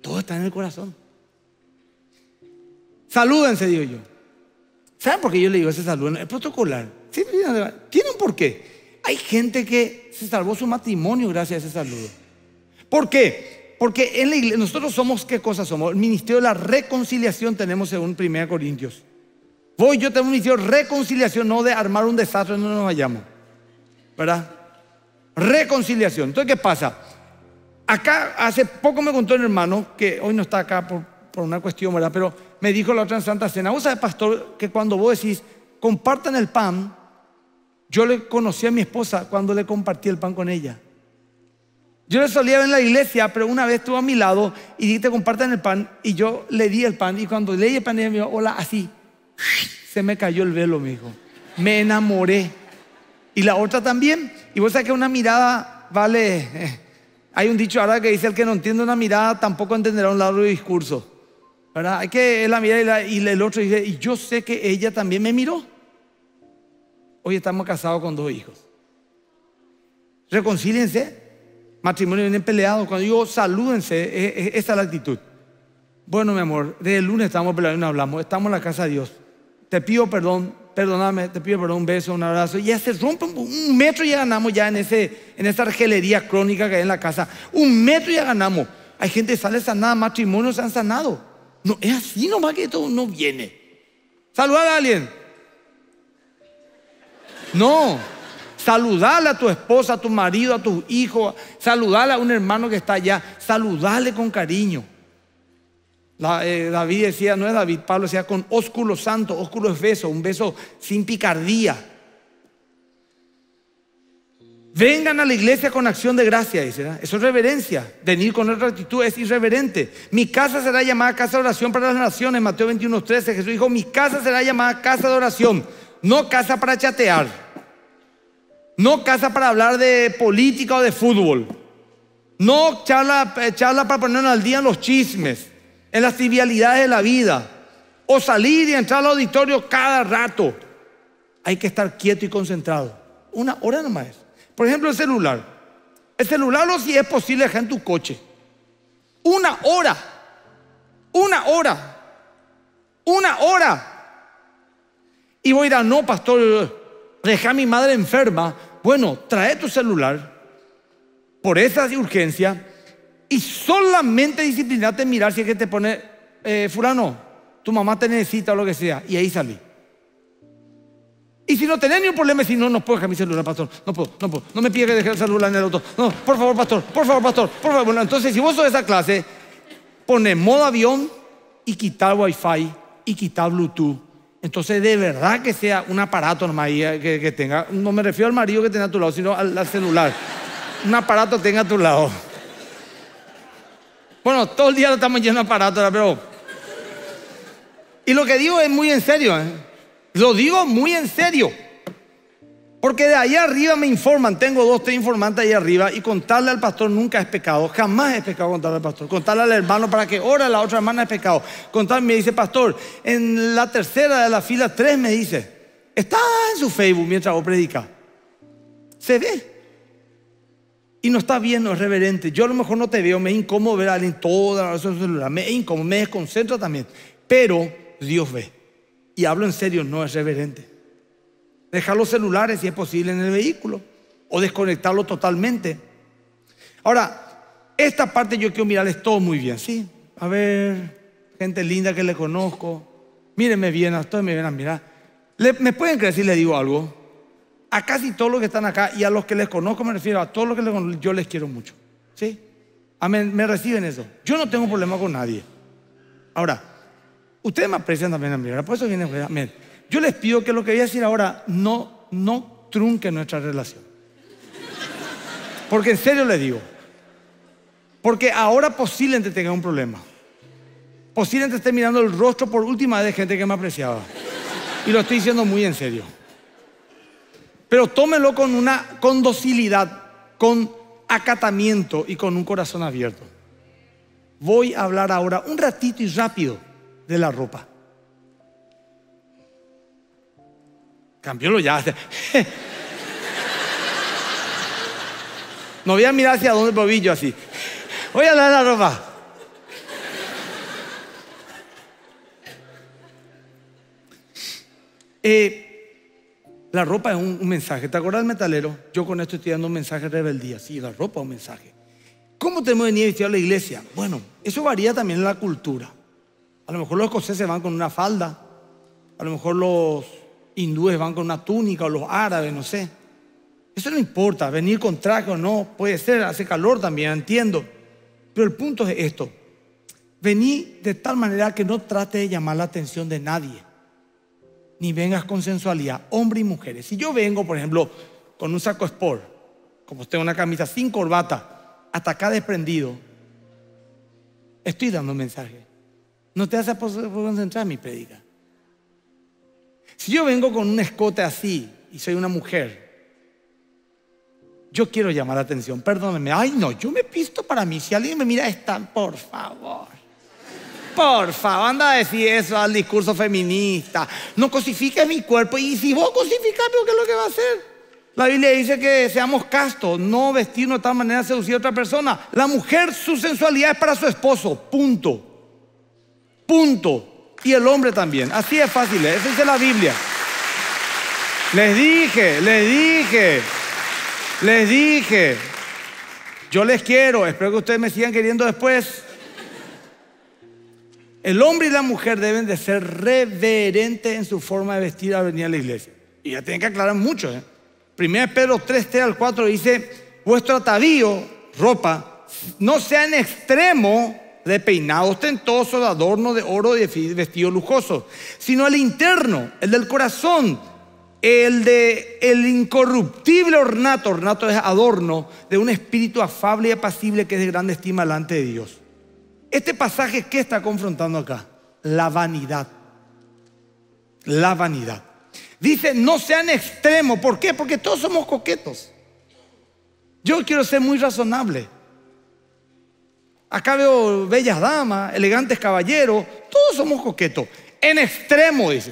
Todo está en el corazón. Salúdense, digo yo. ¿Saben por qué yo le digo ese saludo? Es protocolar. Tiene un porqué. Hay gente que se salvó su matrimonio gracias a ese saludo. ¿Por qué? Porque en la iglesia, nosotros somos, ¿qué cosa somos? El ministerio de la reconciliación tenemos según 1 Corintios. Voy, yo tengo un ministerio de reconciliación, no de armar un desastre, no nos vayamos. ¿Verdad? Reconciliación. Entonces, ¿qué pasa? Acá hace poco me contó un hermano, que hoy no está acá por, por una cuestión, ¿verdad? Pero me dijo la otra en Santa Cena, vos sabés, pastor, que cuando vos decís, compartan el pan, yo le conocí a mi esposa cuando le compartí el pan con ella. Yo le solía ver en la iglesia, pero una vez estuvo a mi lado y dije, compartan el pan, y yo le di el pan, y cuando leí el pan, ella me dijo, hola, así, se me cayó el velo, me dijo, me enamoré. Y la otra también, y vos sabés que una mirada vale... Eh, hay un dicho ahora que dice, el que no entiende una mirada tampoco entenderá un largo discurso. Hay que la mira y, el otro dice, y yo sé que ella también me miró. Hoy estamos casados con dos hijos. reconcílense Matrimonio vienen peleado, Cuando digo salúdense, e, e, esa es la actitud. Bueno, mi amor, desde el lunes estamos peleados y no hablamos. Estamos en la casa de Dios. Te pido perdón, perdóname, te pido perdón, un beso, un abrazo. Y ya se rompe un metro y ya ganamos ya en, ese, en esa argelería crónica que hay en la casa. Un metro y ya ganamos. Hay gente que sale sanada, matrimonios se han sanado. No, es así nomás que todo no viene. Saludar a alguien. No. Saludale a tu esposa, a tu marido, a tus hijos. Saludale a un hermano que está allá. saludarle con cariño. Eh, David decía, no es David, Pablo decía con ósculo santo, ósculo es beso, un beso sin picardía. Vengan a la iglesia con acción de gracia, dice. Eso es reverencia. Venir con otra actitud es irreverente. Mi casa será llamada casa de oración para las naciones. Mateo 21, 13. Jesús dijo: Mi casa será llamada casa de oración, no casa para chatear, no casa para hablar de política o de fútbol, no charla, eh, para poner al día en los chismes, en las trivialidades de la vida, o salir y entrar al auditorio cada rato. Hay que estar quieto y concentrado. Una hora nomás. Por ejemplo, el celular. El celular o si es posible dejar en tu coche. Una hora. Una hora. Una hora. Y voy a ir a no, pastor, deja a mi madre enferma. Bueno, trae tu celular por esa urgencia y solamente disciplinarte en mirar si es que te pone, eh, furano, tu mamá te necesita o lo que sea. Y ahí salí. Y si no tenés ni un problema, si no, no puedo dejar mi celular, pastor. No puedo, no puedo. No me pide que deje el celular en el auto. No, por favor, pastor, por favor, pastor, por favor. Bueno, entonces, si vos sos de esa clase, pone modo avión y quita wi wifi y quita bluetooth. Entonces, de verdad que sea un aparato nomás eh, que, tenga. No me refiero al marido que tenga a tu lado, sino al, celular. un aparato tenga a tu lado. Bueno, todo el día lo estamos lleno de aparatos, pero... Y lo que digo es muy en serio, ¿eh? Lo digo muy en serio. Porque de ahí arriba me informan, tengo dos, tres informantes ahí arriba, y contarle al pastor nunca es pecado, jamás es pecado contarle al pastor. Contarle al hermano para que ora, la otra hermana es pecado. Contarle, me dice, pastor, en la tercera de la fila tres me dice, está en su Facebook mientras vos predicas. Se ve. Y no está bien, no es reverente. Yo a lo mejor no te veo, me es incómodo ver a alguien toda la celular, me es incómodo, me desconcentra también. Pero Dios ve y hablo en serio, no es reverente. Dejar los celulares si es posible en el vehículo o desconectarlo totalmente. Ahora, esta parte yo quiero mirarles todo muy bien, ¿sí? A ver, gente linda que le conozco, mírenme bien, a todos me ven a mirar. ¿Me pueden creer si le digo algo? A casi todos los que están acá y a los que les conozco me refiero, a todos los que les conozco, yo les quiero mucho, ¿sí? me reciben eso. Yo no tengo problema con nadie. Ahora, Ustedes me aprecian también en Por eso viene, yo les pido que lo que voy a decir ahora no, no trunque nuestra relación. Porque en serio les digo. Porque ahora posiblemente tenga un problema. Posiblemente esté mirando el rostro por última vez de gente que me apreciaba. Y lo estoy diciendo muy en serio. Pero tómelo con una con docilidad, con acatamiento y con un corazón abierto. Voy a hablar ahora un ratito y rápido de la ropa. cambió lo ya. No voy a mirar hacia dónde voy yo así. Voy a dar la ropa. Eh, la ropa es un, mensaje. ¿Te acuerdas, metalero? Yo con esto estoy dando un mensaje de rebeldía. Sí, la ropa es un mensaje. ¿Cómo tenemos que venir a la iglesia? Bueno, eso varía también en la cultura. A lo mejor los escoceses van con una falda, a lo mejor los hindúes van con una túnica o los árabes, no sé. Eso no importa, venir con traje o no, puede ser, hace calor también, entiendo. Pero el punto es esto, vení de tal manera que no trate de llamar la atención de nadie, ni vengas con sensualidad, hombre y mujeres. Si yo vengo, por ejemplo, con un saco sport, como tengo una camisa sin corbata, hasta acá desprendido, estoy dando un mensaje. No te vas a concentrar mi predica. Si yo vengo con un escote así y soy una mujer, yo quiero llamar la atención, Perdóneme. Ay, no, yo me pisto para mí. Si alguien me mira, está, por favor. Por favor, anda a decir eso al discurso feminista. No cosifiques mi cuerpo. Y si vos cosificas, ¿qué es lo que va a hacer? La Biblia dice que seamos castos, no vestirnos de tal manera seducir a otra persona. La mujer, su sensualidad es para su esposo, punto. Punto. Y el hombre también. Así es fácil, ¿eh? eso dice la Biblia. Les dije, les dije, les dije. Yo les quiero, espero que ustedes me sigan queriendo después. El hombre y la mujer deben de ser reverentes en su forma de vestir al venir a la iglesia. Y ya tienen que aclarar mucho. ¿eh? Primero Pedro 3, 3 al 4 dice, vuestro atavío, ropa, no sea en extremo de peinado ostentoso, de adorno de oro, de vestido lujoso, sino el interno, el del corazón, el de el incorruptible ornato, ornato es adorno, de un espíritu afable y apacible que es de grande estima delante de Dios. Este pasaje, que está confrontando acá? La vanidad. La vanidad. Dice, no sean extremos. ¿Por qué? Porque todos somos coquetos. Yo quiero ser muy razonable. Acá veo bellas damas, elegantes caballeros, todos somos coquetos. En extremo, dice.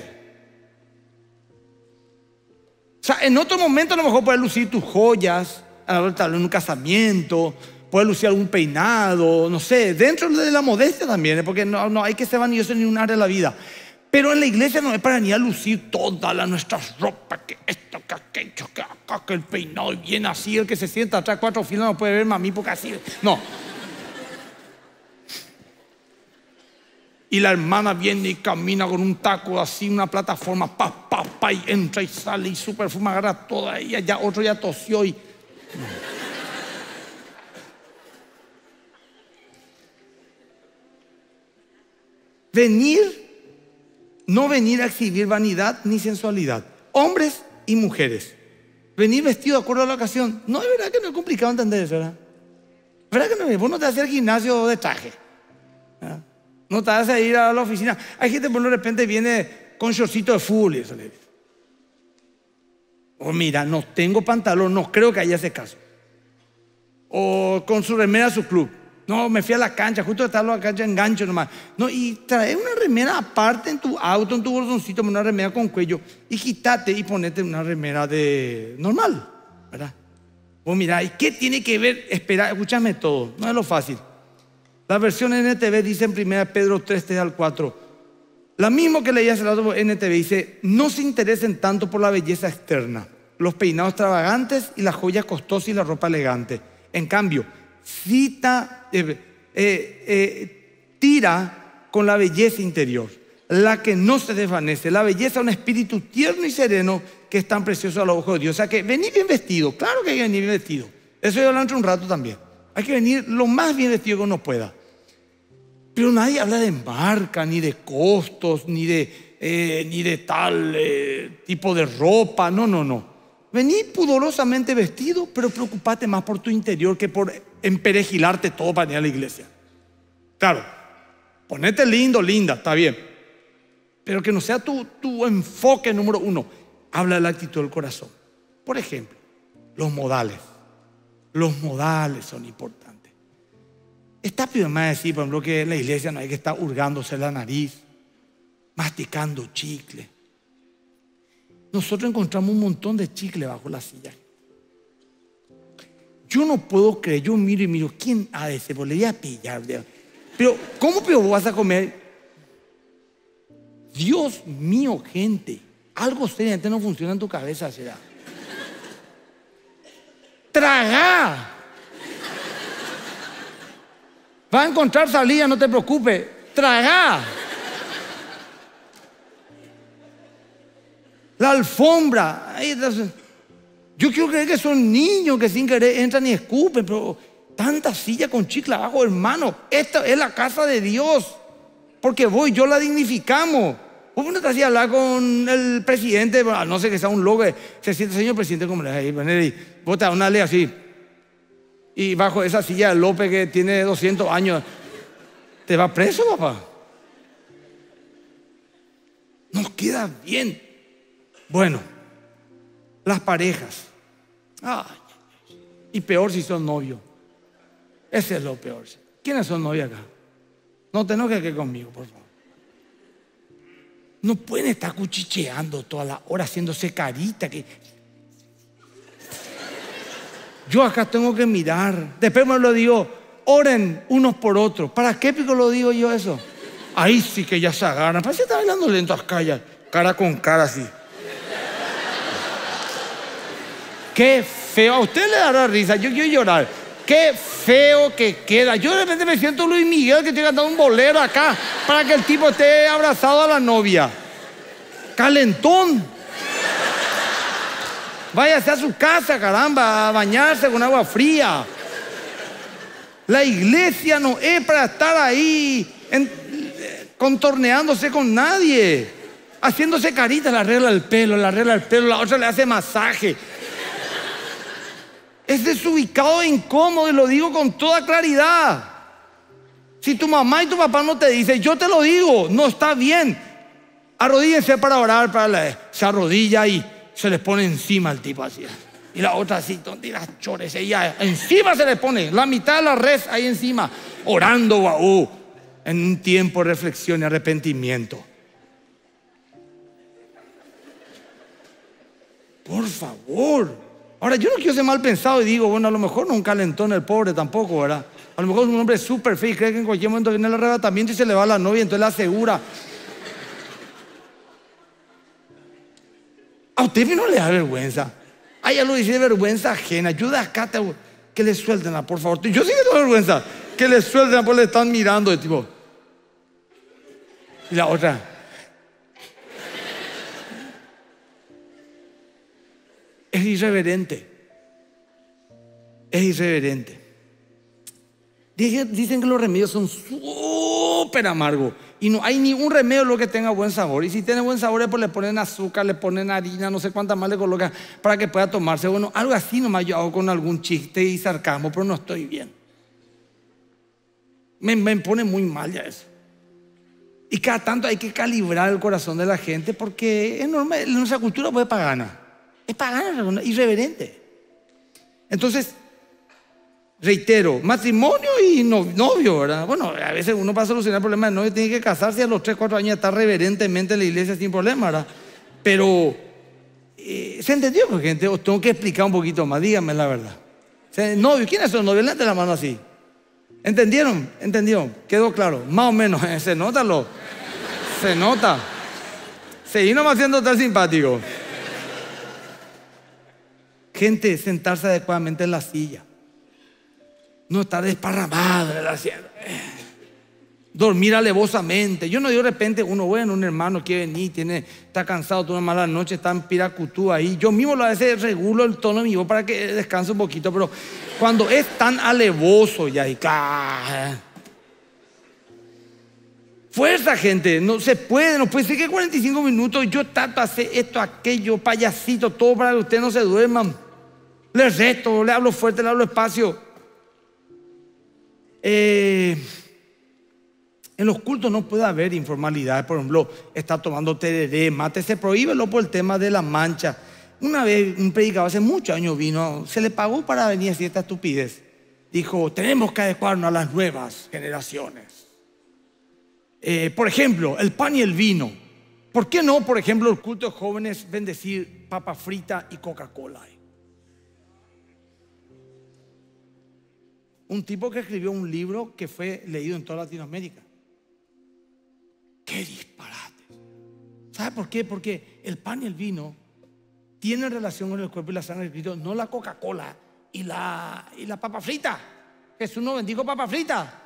O sea, en otro momento a lo mejor puedes lucir tus joyas, en un casamiento, puedes lucir algún peinado, no sé, dentro de la modestia también, ¿eh? porque no, no hay que ser vanidoso en un área de la vida. Pero en la iglesia no es para ni a lucir todas las nuestras ropas, que esto, que aquello, que acá, que el peinado bien así, el que se sienta atrás cuatro filas no puede ver a mí porque así. No. Y la hermana viene y camina con un taco así, una plataforma, pa, pa, pa, y entra y sale y su perfume agarra toda ella, ya otro ya tosió y. venir, no venir a exhibir vanidad ni sensualidad, hombres y mujeres. Venir vestido de acuerdo a la ocasión. No, es verdad que no es complicado entender eso, ¿verdad? ¿Verdad que no es? Vos no te haces el gimnasio de traje. No te vas a ir a la oficina. Hay gente por de repente viene con shortcito de fútbol y O oh, mira, no tengo pantalón, no creo que haya ese caso. O con su remera a su club. No, me fui a la cancha, justo estaba en la cancha engancho nomás. No, y trae una remera aparte en tu auto, en tu bolsoncito, una remera con cuello. Y quítate y ponete una remera de normal, ¿verdad? O oh, mira, ¿y qué tiene que ver? espera escúchame todo, no es lo fácil. La versión NTV dice en primera Pedro 3, 3 al 4. La misma que leía hace rato NTV dice, no se interesen tanto por la belleza externa, los peinados extravagantes y las joyas costosas y la ropa elegante. En cambio, cita, eh, eh, eh, tira con la belleza interior, la que no se desvanece, la belleza un espíritu tierno y sereno que es tan precioso a los ojos de Dios. O sea que venir bien vestido, claro que hay que venir bien vestido. Eso yo lo un rato también. Hay que venir lo más bien vestido que uno pueda. Pero nadie habla de marca, ni de costos, ni de, eh, ni de tal eh, tipo de ropa. No, no, no. Vení pudorosamente vestido, pero preocupate más por tu interior que por emperejilarte todo para ir a la iglesia. Claro, ponete lindo, linda, está bien. Pero que no sea tu, tu enfoque número uno. Habla de la actitud del corazón. Por ejemplo, los modales. Los modales son importantes. Está bien más decir, por ejemplo, que en la iglesia no hay que estar hurgándose la nariz, masticando chicle. Nosotros encontramos un montón de chicle bajo la silla. Yo no puedo creer, yo miro y miro, ¿quién ha de ser? Pues a pillar. Pero, ¿cómo pero vas a comer? Dios mío, gente, algo seriamente no funciona en tu cabeza, será. Tragar Va a encontrar salida, no te preocupes. traga La alfombra. Yo quiero creer que son niños que sin querer entran y escupen, pero tanta silla con chicle abajo, hermano. Esta es la casa de Dios. Porque voy, yo la dignificamos. Vos no te hablar con el presidente, no sé que sea un loco, eh, se siente señor presidente, como le pues, vos te vota una ley así, y bajo esa silla López que tiene 200 años, te va preso, papá. Nos queda bien. Bueno, las parejas. y peor si son novios. Ese es lo peor. ¿Quiénes son novios acá? No te que que conmigo, por favor. No pueden estar cuchicheando toda la hora, haciéndose carita, que yo acá tengo que mirar. Después me lo digo, oren unos por otros. ¿Para qué pico lo digo yo eso? Ahí sí que ya se agarran. Parece que está bailando lento a calles, cara con cara así. Qué feo. A usted le dará risa, yo quiero llorar. Qué feo que queda. Yo de repente me siento Luis Miguel que estoy cantando un bolero acá para que el tipo esté abrazado a la novia. Calentón. Váyase a su casa, caramba, a bañarse con agua fría. La iglesia no es para estar ahí eh, contorneándose con nadie, haciéndose carita, la arregla el pelo, la regla del pelo, la otra le hace masaje. Es desubicado e incómodo y lo digo con toda claridad. Si tu mamá y tu papá no te dicen, yo te lo digo, no está bien. Arrodíllense para orar, para se arrodilla ahí se les pone encima el tipo así. Y la otra así, donde las chores, ella encima se les pone, la mitad de la red ahí encima, orando, guau, uh, en un tiempo de reflexión y arrepentimiento. Por favor. Ahora, yo no quiero ser mal pensado y digo, bueno, a lo mejor no un calentón el pobre tampoco, ¿verdad? A lo mejor es un hombre súper feo, cree que en cualquier momento viene el arrebatamiento y se le va la novia, entonces la asegura. A usted no le da vergüenza. hay ella lo dice vergüenza ajena. Ayuda acá, que le suelten, por favor. Yo sí que tengo vergüenza. Que le suelten, porque le están mirando de tipo. Y la otra. Es irreverente. Es irreverente. Dicen que los remedios son súper amargos y no hay ningún un remedio lo que tenga buen sabor. Y si tiene buen sabor, pues le ponen azúcar, le ponen harina, no sé cuántas más le colocan para que pueda tomarse. Bueno, algo así nomás yo hago con algún chiste y sarcasmo, pero no estoy bien. Me, pone muy mal ya eso. Y cada tanto hay que calibrar el corazón de la gente porque es normal, nuestra cultura es pagana. Es pagana, irreverente. Entonces, reitero, matrimonio y novio, ¿verdad? Bueno, a veces uno para solucionar problemas de novio tiene que casarse a los 3, 4 años, estar reverentemente en la iglesia sin problema, ¿verdad? Pero, eh, ¿se entendió, pues, gente? Os tengo que explicar un poquito más, díganme la verdad. Novio, es son novio? de la mano así. ¿Entendieron? ¿Entendieron? Quedó claro, más o menos, [laughs] se nota lo. Se nota. Seguí nomás siendo tan simpático. Gente, sentarse adecuadamente en la silla no está desparramado la Dormir alevosamente. Yo no digo de repente, uno, bueno, un hermano quiere venir, tiene, está cansado, tuvo una mala noche, está en piracutú ahí. Yo mismo a veces regulo el tono mío para que descanse un poquito, pero cuando es tan alevoso ya y ahí. Fuerza, gente, no se puede, no puede ser que 45 minutos yo trato de hacer esto, aquello, payasito, todo para que ustedes no se duerman. Les resto, le hablo fuerte, le hablo espacio. Eh, en los cultos no puede haber informalidad por ejemplo, está tomando TDD, mate, se prohíbe lo por el tema de la mancha. Una vez un predicador hace muchos años vino, se le pagó para venir a cierta estupidez. Dijo, tenemos que adecuarnos a las nuevas generaciones. Eh, por ejemplo, el pan y el vino. ¿Por qué no, por ejemplo, el culto de jóvenes bendecir papa frita y Coca-Cola? Un tipo que escribió un libro que fue leído en toda Latinoamérica. ¡Qué disparate! ¿Sabes por qué? Porque el pan y el vino tienen relación con el cuerpo y la sangre de Cristo, no la Coca-Cola y la, y la papa frita. Jesús no bendijo papa frita.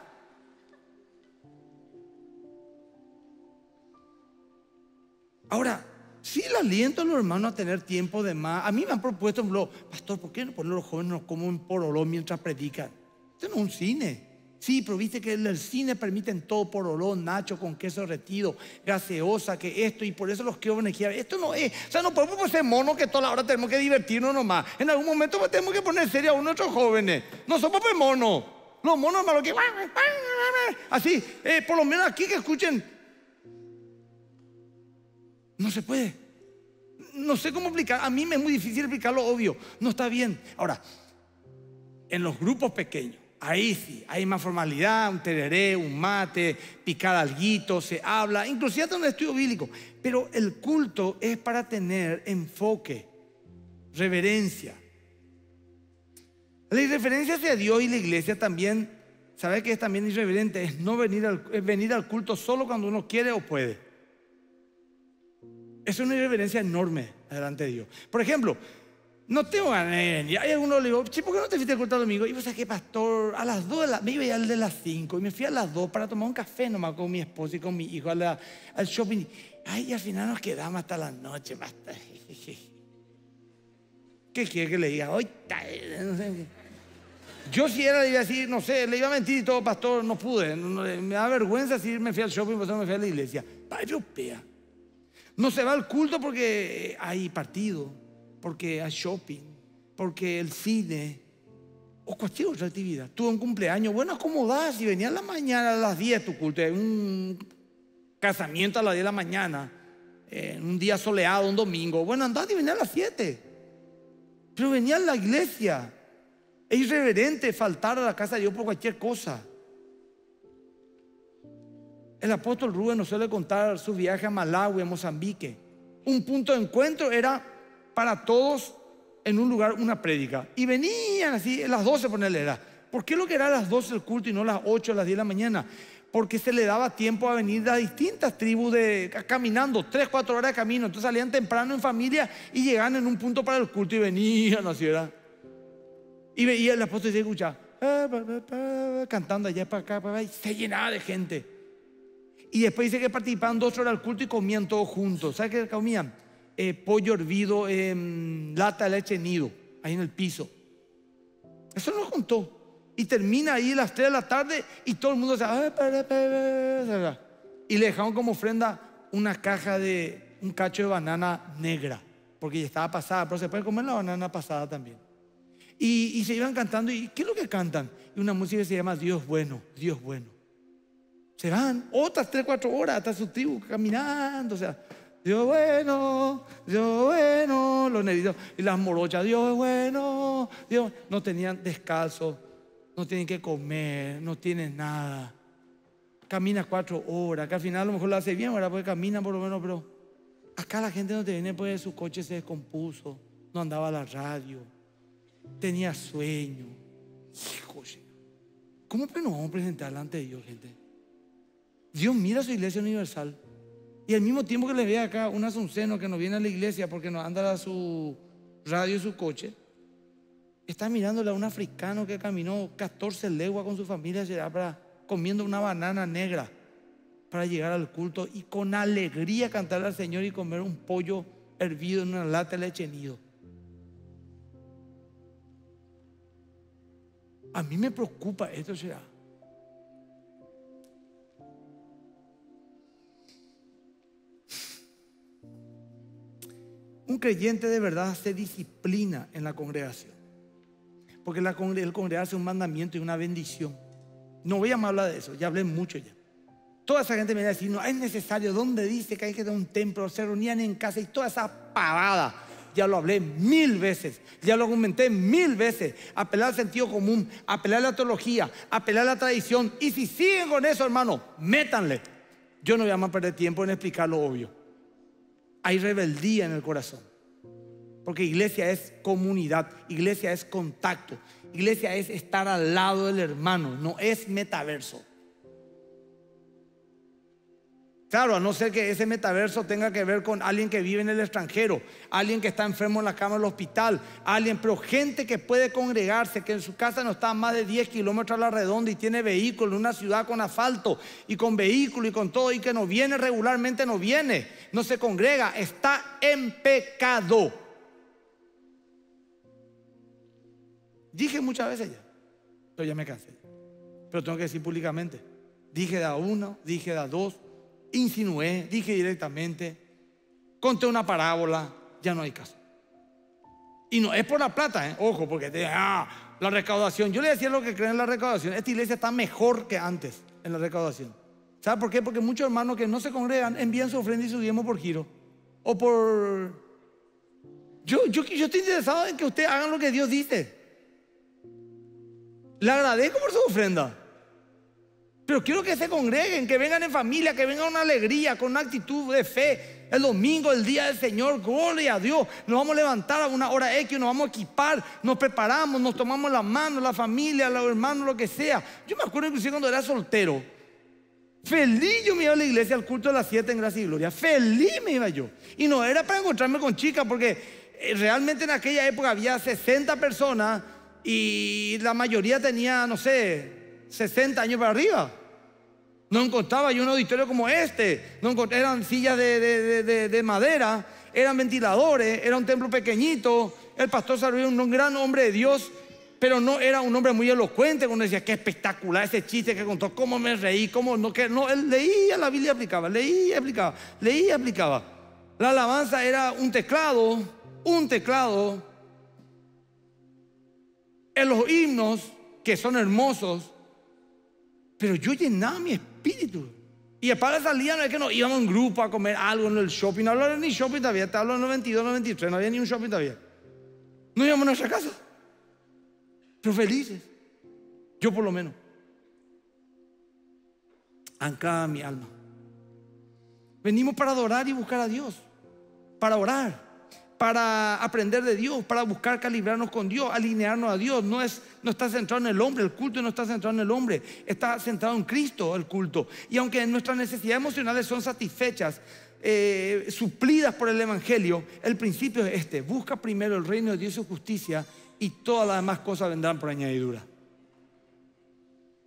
Ahora, si le aliento a los hermanos a tener tiempo de más. A mí me han propuesto, un blog pastor, ¿por qué no poner los jóvenes como un porolón mientras predican? Esto no es un cine. Sí, pero viste que en el cine permiten todo por olor, nacho con queso retido, gaseosa, que esto, y por eso los jóvenes quieren. Esto no es. O sea, no podemos ser monos que toda la hora tenemos que divertirnos nomás. En algún momento pues tenemos que poner serio a unos jóvenes. No somos pues monos. Los monos malos que. Así, eh, por lo menos aquí que escuchen. No se puede. No sé cómo explicar. A mí me es muy difícil explicar lo obvio. No está bien. Ahora, en los grupos pequeños ahí sí, hay más formalidad, un tereré, un mate, picada alguito, se habla, inclusive hasta un estudio bíblico. Pero el culto es para tener enfoque, reverencia. La irreferencia hacia Dios y la iglesia también, ¿sabes que es también irreverente? Es no venir al, es venir al culto solo cuando uno quiere o puede. Es una irreverencia enorme delante de Dios. Por ejemplo, no tengo ganas de Hay algunos le digo, ¿por qué no te fuiste al culto domingo? Y vos sabes que, pastor, a las 2 de la, me iba a de las 5 y me fui a las 2 para tomar un café nomás con mi esposa y con mi hijo al shopping. Ay, y al final nos quedamos hasta la noche, más [laughs] ¿Qué quiere que le diga? Hoy eh, Yo si era, le iba a decir, no sé, le iba a mentir y todo, pastor, no pude. me da vergüenza si me fui al shopping, pues no me fui a la iglesia. pea No se va al culto porque hay partido porque a shopping, porque el cine o cualquier otra actividad. Tuve un cumpleaños, bueno, acomodás y venía a la mañana a las 10 tu culto, un casamiento a las 10 de la mañana, en un día soleado, un domingo. Bueno, andás y venía a las 7. Pero venía a la iglesia. Es irreverente faltar a la casa de Dios por cualquier cosa. El apóstol Rubén nos suele contar su viaje a Malawi, a Mozambique. Un punto de encuentro era para todos en un lugar una prédica. Y venían así, a las 12 ponerle era. ¿Por qué lo que era a las 12 el culto y no a las 8, a las 10 de la mañana? Porque se le daba tiempo a venir de distintas tribus de, caminando, 3, 4 horas de camino. Entonces salían temprano en familia y llegaban en un punto para el culto y venían así, era. Y veían el apóstol y se escuchaba, cantando allá para acá, para y se llenaba de gente. Y después dice que participaban dos horas al culto y comían todos juntos. ¿Sabes qué comían? Eh, pollo hervido, En eh, lata de leche nido, ahí en el piso. Eso no lo contó. Y termina ahí a las 3 de la tarde y todo el mundo se... Ah, y le dejaron como ofrenda una caja de un cacho de banana negra, porque ya estaba pasada, pero se puede comer la banana pasada también. Y, se iban cantando, ¿y qué es lo que cantan? Y una música que se llama Dios bueno, Dios bueno. Se van otras 3, 4 horas hasta su tribu caminando, o sea, Dios bueno, Dios bueno, los negritos. Y las morochas, Dios bueno, Dios. No tenían descanso, no tienen que comer, no tienen nada. Camina cuatro horas, que al final a lo mejor lo hace bien, ahora Porque camina por lo menos, pero acá la gente no te viene porque su coche se descompuso, no andaba la radio, tenía sueño. Hijo, ¿cómo nos vamos a presentar delante de Dios, gente? Dios mira su iglesia universal. Y al mismo tiempo que le ve acá un asunceno que nos viene a la iglesia porque nos anda a su radio y su coche, está mirándole a un africano que caminó 14 leguas con su familia para, comiendo una banana negra para llegar al culto y con alegría cantar al Señor y comer un pollo hervido en una lata de leche nido. A mí me preocupa esto, será. Un creyente de verdad se disciplina en la congregación. Porque la, el congregarse es un mandamiento y una bendición. No voy a más hablar de eso, ya hablé mucho ya. Toda esa gente me va a decir, no, es necesario, ¿dónde dice que hay que dar un templo? Se reunían en casa y toda esa pavada. Ya lo hablé mil veces, ya lo argumenté mil veces. Apelar al sentido común, apelar a la teología, apelar a la tradición. Y si siguen con eso, hermano, métanle. Yo no voy a más perder tiempo en explicar lo obvio hay rebeldía en el corazón. Porque iglesia es comunidad, iglesia es contacto, iglesia es estar al lado del hermano, no es metaverso. Claro, a no ser que ese metaverso tenga que ver con alguien que vive en el extranjero, alguien que está enfermo en la cama del hospital, alguien, pero gente que puede congregarse, que en su casa no está más de 10 kilómetros a la redonda y tiene vehículo, una ciudad con asfalto y con vehículo y con todo, y que no viene regularmente, no viene, no se congrega, está en pecado. Dije muchas veces ya, pero ya me cansé, pero tengo que decir públicamente. Dije da uno, dije da dos, insinué, dije directamente, conté una parábola, ya no hay caso. Y no es por la plata, ¿eh? ojo, porque ah, la recaudación. Yo le decía lo que creen en la recaudación. Esta iglesia está mejor que antes en la recaudación. ¿Sabe por qué? Porque muchos hermanos que no se congregan envían su ofrenda y su diezmo por giro. O por. Yo, yo, yo estoy interesado en que ustedes hagan lo que Dios dice. Le agradezco por su ofrenda. Pero quiero que se congreguen, que vengan en familia, que vengan una alegría, con una actitud de fe. El domingo, el día del Señor, gloria a Dios. Nos vamos a levantar a una hora X, nos vamos a equipar, nos preparamos, nos tomamos las manos, la familia, los hermanos, lo que sea. Yo me acuerdo inclusive cuando era soltero. Feliz yo me iba a la iglesia al culto de las siete en gracia y gloria. Feliz me iba yo. Y no era para encontrarme con chicas, porque eh, realmente en aquella época había 60 personas y la mayoría tenía, no sé, 60 años para arriba. No encontraba yo un auditorio como este. No eran sillas de, madera, eran ventiladores, era un templo pequeñito. El pastor servía un gran hombre de Dios, pero no era un hombre muy elocuente cuando decía, qué espectacular ese chiste que contó, cómo me reí, cómo no, que no, él leía la Biblia y aplicaba, leía y aplicaba, leía y aplicaba. La alabanza era un teclado, un teclado. En los himnos, que son hermosos, pero yo llenaba mi espíritu. Y para padre salía, no es que no íbamos en grupo a comer algo en el shopping. No hablaba ni shopping todavía, estaba hablando en 92, 93, no había ni un shopping todavía. No íbamos a nuestra casa. Pero felices. Yo por lo menos. Anclada mi alma. Venimos para adorar y buscar a Dios. Para orar para aprender de Dios, para buscar calibrarnos con Dios, alinearnos a Dios. No, es, está centrado en el hombre, el culto no está centrado en el hombre, está centrado en Cristo el culto. Y aunque nuestras necesidades emocionales son satisfechas, eh, suplidas por el Evangelio, el principio es este, busca primero el reino de Dios y su justicia y todas las demás cosas vendrán por añadidura.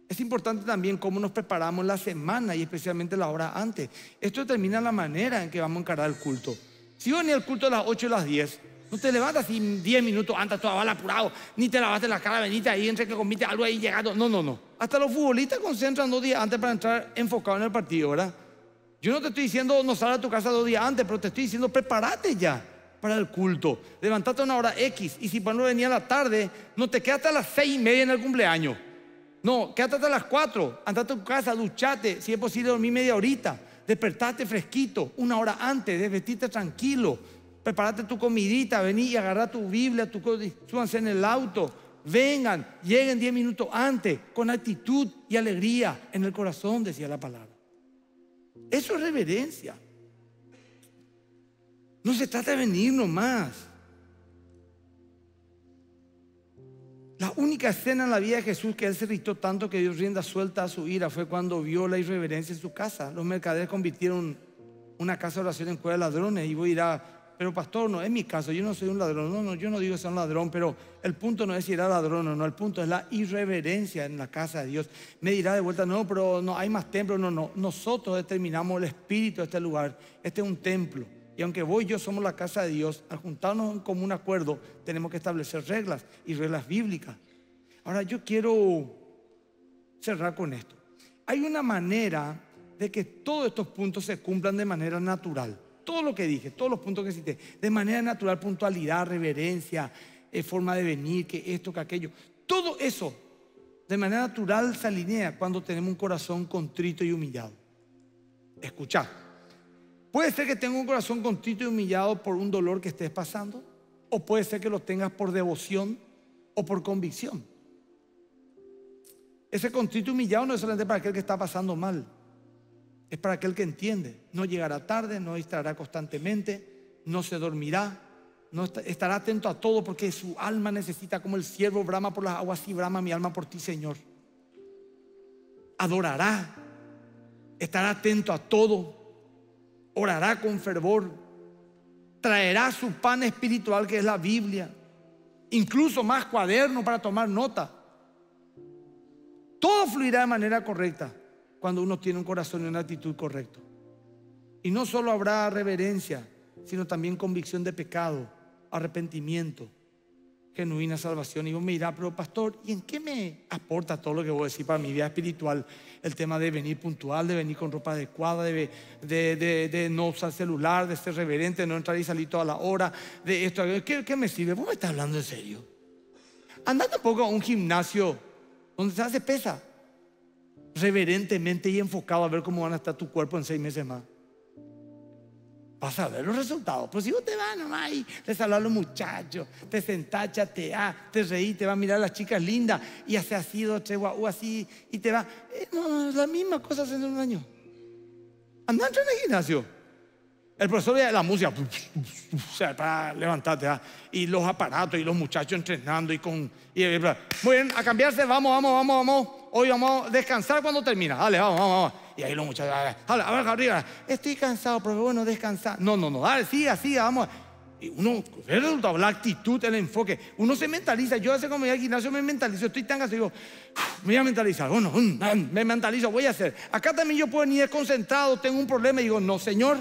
Es importante también cómo nos preparamos la semana y especialmente la hora antes. Esto determina la manera en que vamos a encarar el culto. Si vos venía al culto a las 8 y las 10, no te levantas y 10 minutos antes toda apurado, ni te lavaste la cara, veniste ahí, entre que comiste algo ahí llegado. No, no, no. Hasta los futbolistas concentran dos días antes para entrar enfocado en el partido, ¿verdad? Yo no te estoy diciendo no sal a tu casa dos días antes, pero te estoy diciendo prepárate ya para el culto. Levantate una hora X y si para no venía a la tarde, no te quedas hasta las seis y media en el cumpleaños. No, quédate hasta las 4, andate a tu casa, duchate, si es posible dormir media horita despertate fresquito una hora antes, desvestirte tranquilo, prepárate tu comidita, vení y agarra tu Biblia, tu súbanse en el auto, vengan, lleguen diez minutos antes, con actitud y alegría en el corazón, decía la palabra. Eso es reverencia. No se trata de venir nomás. La única escena en la vida de Jesús que él se irritó tanto que Dios rienda suelta a su ira fue cuando vio la irreverencia en su casa. Los mercaderes convirtieron una casa de oración en cueva de ladrones y voy a pero pastor, no es mi caso, yo no soy un ladrón. No, no, yo no digo sea un ladrón, pero el punto no es si era ladrón o no, el punto es la irreverencia en la casa de Dios. Me dirá de vuelta, no, pero no hay más templo, no, no. Nosotros determinamos el espíritu de este lugar. Este es un templo. Y aunque vos y yo somos la casa de Dios, al juntarnos en común acuerdo, tenemos que establecer reglas y reglas bíblicas. Ahora yo quiero cerrar con esto. Hay una manera de que todos estos puntos se cumplan de manera natural. Todo lo que dije, todos los puntos que cité, de manera natural, puntualidad, reverencia, eh, forma de venir, que esto, que aquello. Todo eso de manera natural se alinea cuando tenemos un corazón contrito y humillado. Escuchad. Puede ser que tenga un corazón contrito y humillado por un dolor que estés pasando, o puede ser que lo tengas por devoción o por convicción. Ese contrito y humillado no es solamente para aquel que está pasando mal, es para aquel que entiende. No llegará tarde, no distraerá constantemente, no se dormirá, no estará atento a todo porque su alma necesita como el siervo brama por las aguas y brama mi alma por ti, Señor. Adorará, estará atento a todo orará con fervor, traerá su pan espiritual que es la Biblia, incluso más cuaderno para tomar nota. Todo fluirá de manera correcta cuando uno tiene un corazón y una actitud correcto. Y no solo habrá reverencia, sino también convicción de pecado, arrepentimiento genuina salvación. Y vos me dirás, pero pastor, ¿y en qué me aporta todo lo que voy a decir para mi vida espiritual? El tema de venir puntual, de venir con ropa adecuada, de, de, no usar celular, de ser reverente, de no entrar y salir toda la hora, de esto. ¿Qué, me sirve? ¿Vos me estás hablando en serio? Anda poco a un gimnasio donde se hace pesa reverentemente y enfocado a ver cómo van a estar tu cuerpo en seis meses más. Vas a ver los resultados. Pero si vos te vas nomás ahí, te a los muchachos, te sentás, te reí, te va a mirar a las chicas lindas y hace así dos, tres guau, así y te va, no, no, es la misma cosa hace un año. Andá en el gimnasio. El profesor de la música, o para levantarte, y los aparatos y los muchachos entrenando y con. muy bien, a cambiarse, vamos, vamos, vamos, vamos. Hoy vamos a descansar cuando termina. Dale, vamos, vamos, vamos. Y ahí los muchachos, ah, abajo arriba, estoy cansado, pero bueno, descansar. No, no, no, dale, ah, siga así, vamos. Y uno, el resultado, la actitud, el enfoque. Uno se mentaliza. Yo hace como voy al gimnasio me mentalizo. Estoy tan cansado, digo, me voy a mentalizar. me mentalizo, voy a hacer. Acá también yo puedo ni desconcentrado, tengo un problema. Y digo, no, Señor,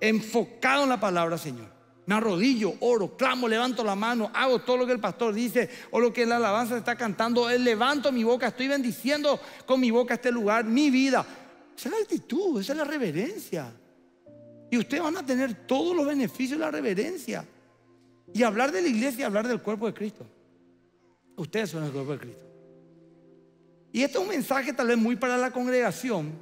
enfocado en la palabra, Señor me arrodillo, oro, clamo, levanto la mano, hago todo lo que el pastor dice o lo que la alabanza está cantando, levanto mi boca, estoy bendiciendo con mi boca este lugar, mi vida, esa es la actitud, esa es la reverencia. Y ustedes van a tener todos los beneficios de la reverencia. Y hablar de la iglesia, hablar del cuerpo de Cristo. Ustedes son el cuerpo de Cristo. Y este es un mensaje tal vez muy para la congregación.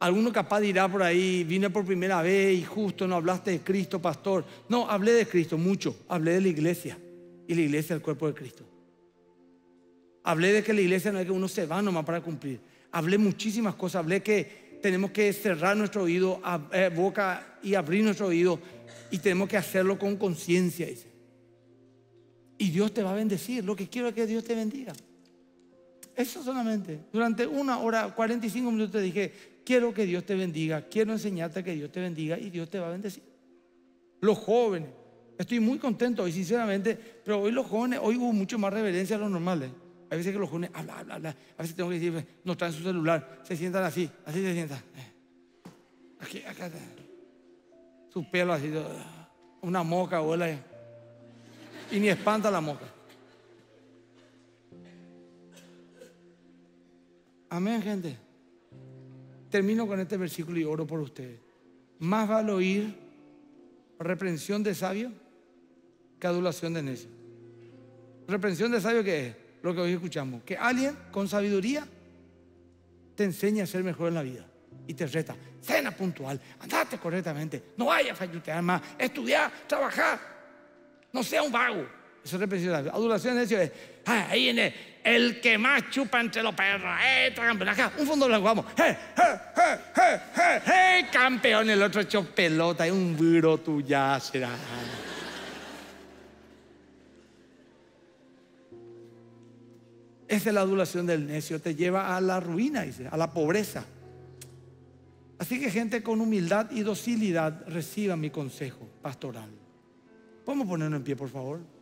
Alguno capaz dirá por ahí, vine por primera vez y justo no hablaste de Cristo, pastor. No, hablé de Cristo mucho, hablé de la iglesia y la iglesia es el cuerpo de Cristo. Hablé de que la iglesia no es que uno se va nomás para cumplir hablé muchísimas cosas, hablé que tenemos que cerrar nuestro oído, eh, boca y abrir nuestro oído y tenemos que hacerlo con conciencia, Y Dios te va a bendecir. Lo que quiero es que Dios te bendiga. Eso solamente. Durante una hora, 45 minutos te dije, quiero que Dios te bendiga, quiero enseñarte que Dios te bendiga y Dios te va a bendecir. Los jóvenes, estoy muy contento hoy, sinceramente, pero hoy los jóvenes, hoy hubo mucho más reverencia a los normales a veces que los jóvenes habla, habla, habla. A veces tengo que decir, no traen su celular, se sientan así, así se sientan. Eh. Aquí, acá. Su pelo así, una moca, abuela. Y ni espanta la moca. Amén, gente. Termino con este versículo y oro por ustedes. Más vale oír reprensión de sabio que adulación de necio. Reprensión de sabio ¿qué es lo que hoy escuchamos, que alguien con sabiduría te enseña a ser mejor en la vida y te reta. Cena puntual, andate correctamente, no vayas a fallutear más, estudiar, trabajar, no sea un vago. Eso es repetición. Adulación es ah, ahí en el, que más chupa entre los perros, eh, un fondo blanco, vamos, eh, eh, eh, campeón, el otro echó pelota, es un duro ya será. Esa es la adulación del necio, te lleva a la ruina, dice, a la pobreza. Así que gente con humildad y docilidad reciba mi consejo pastoral. ¿Podemos ponernos en pie, por favor?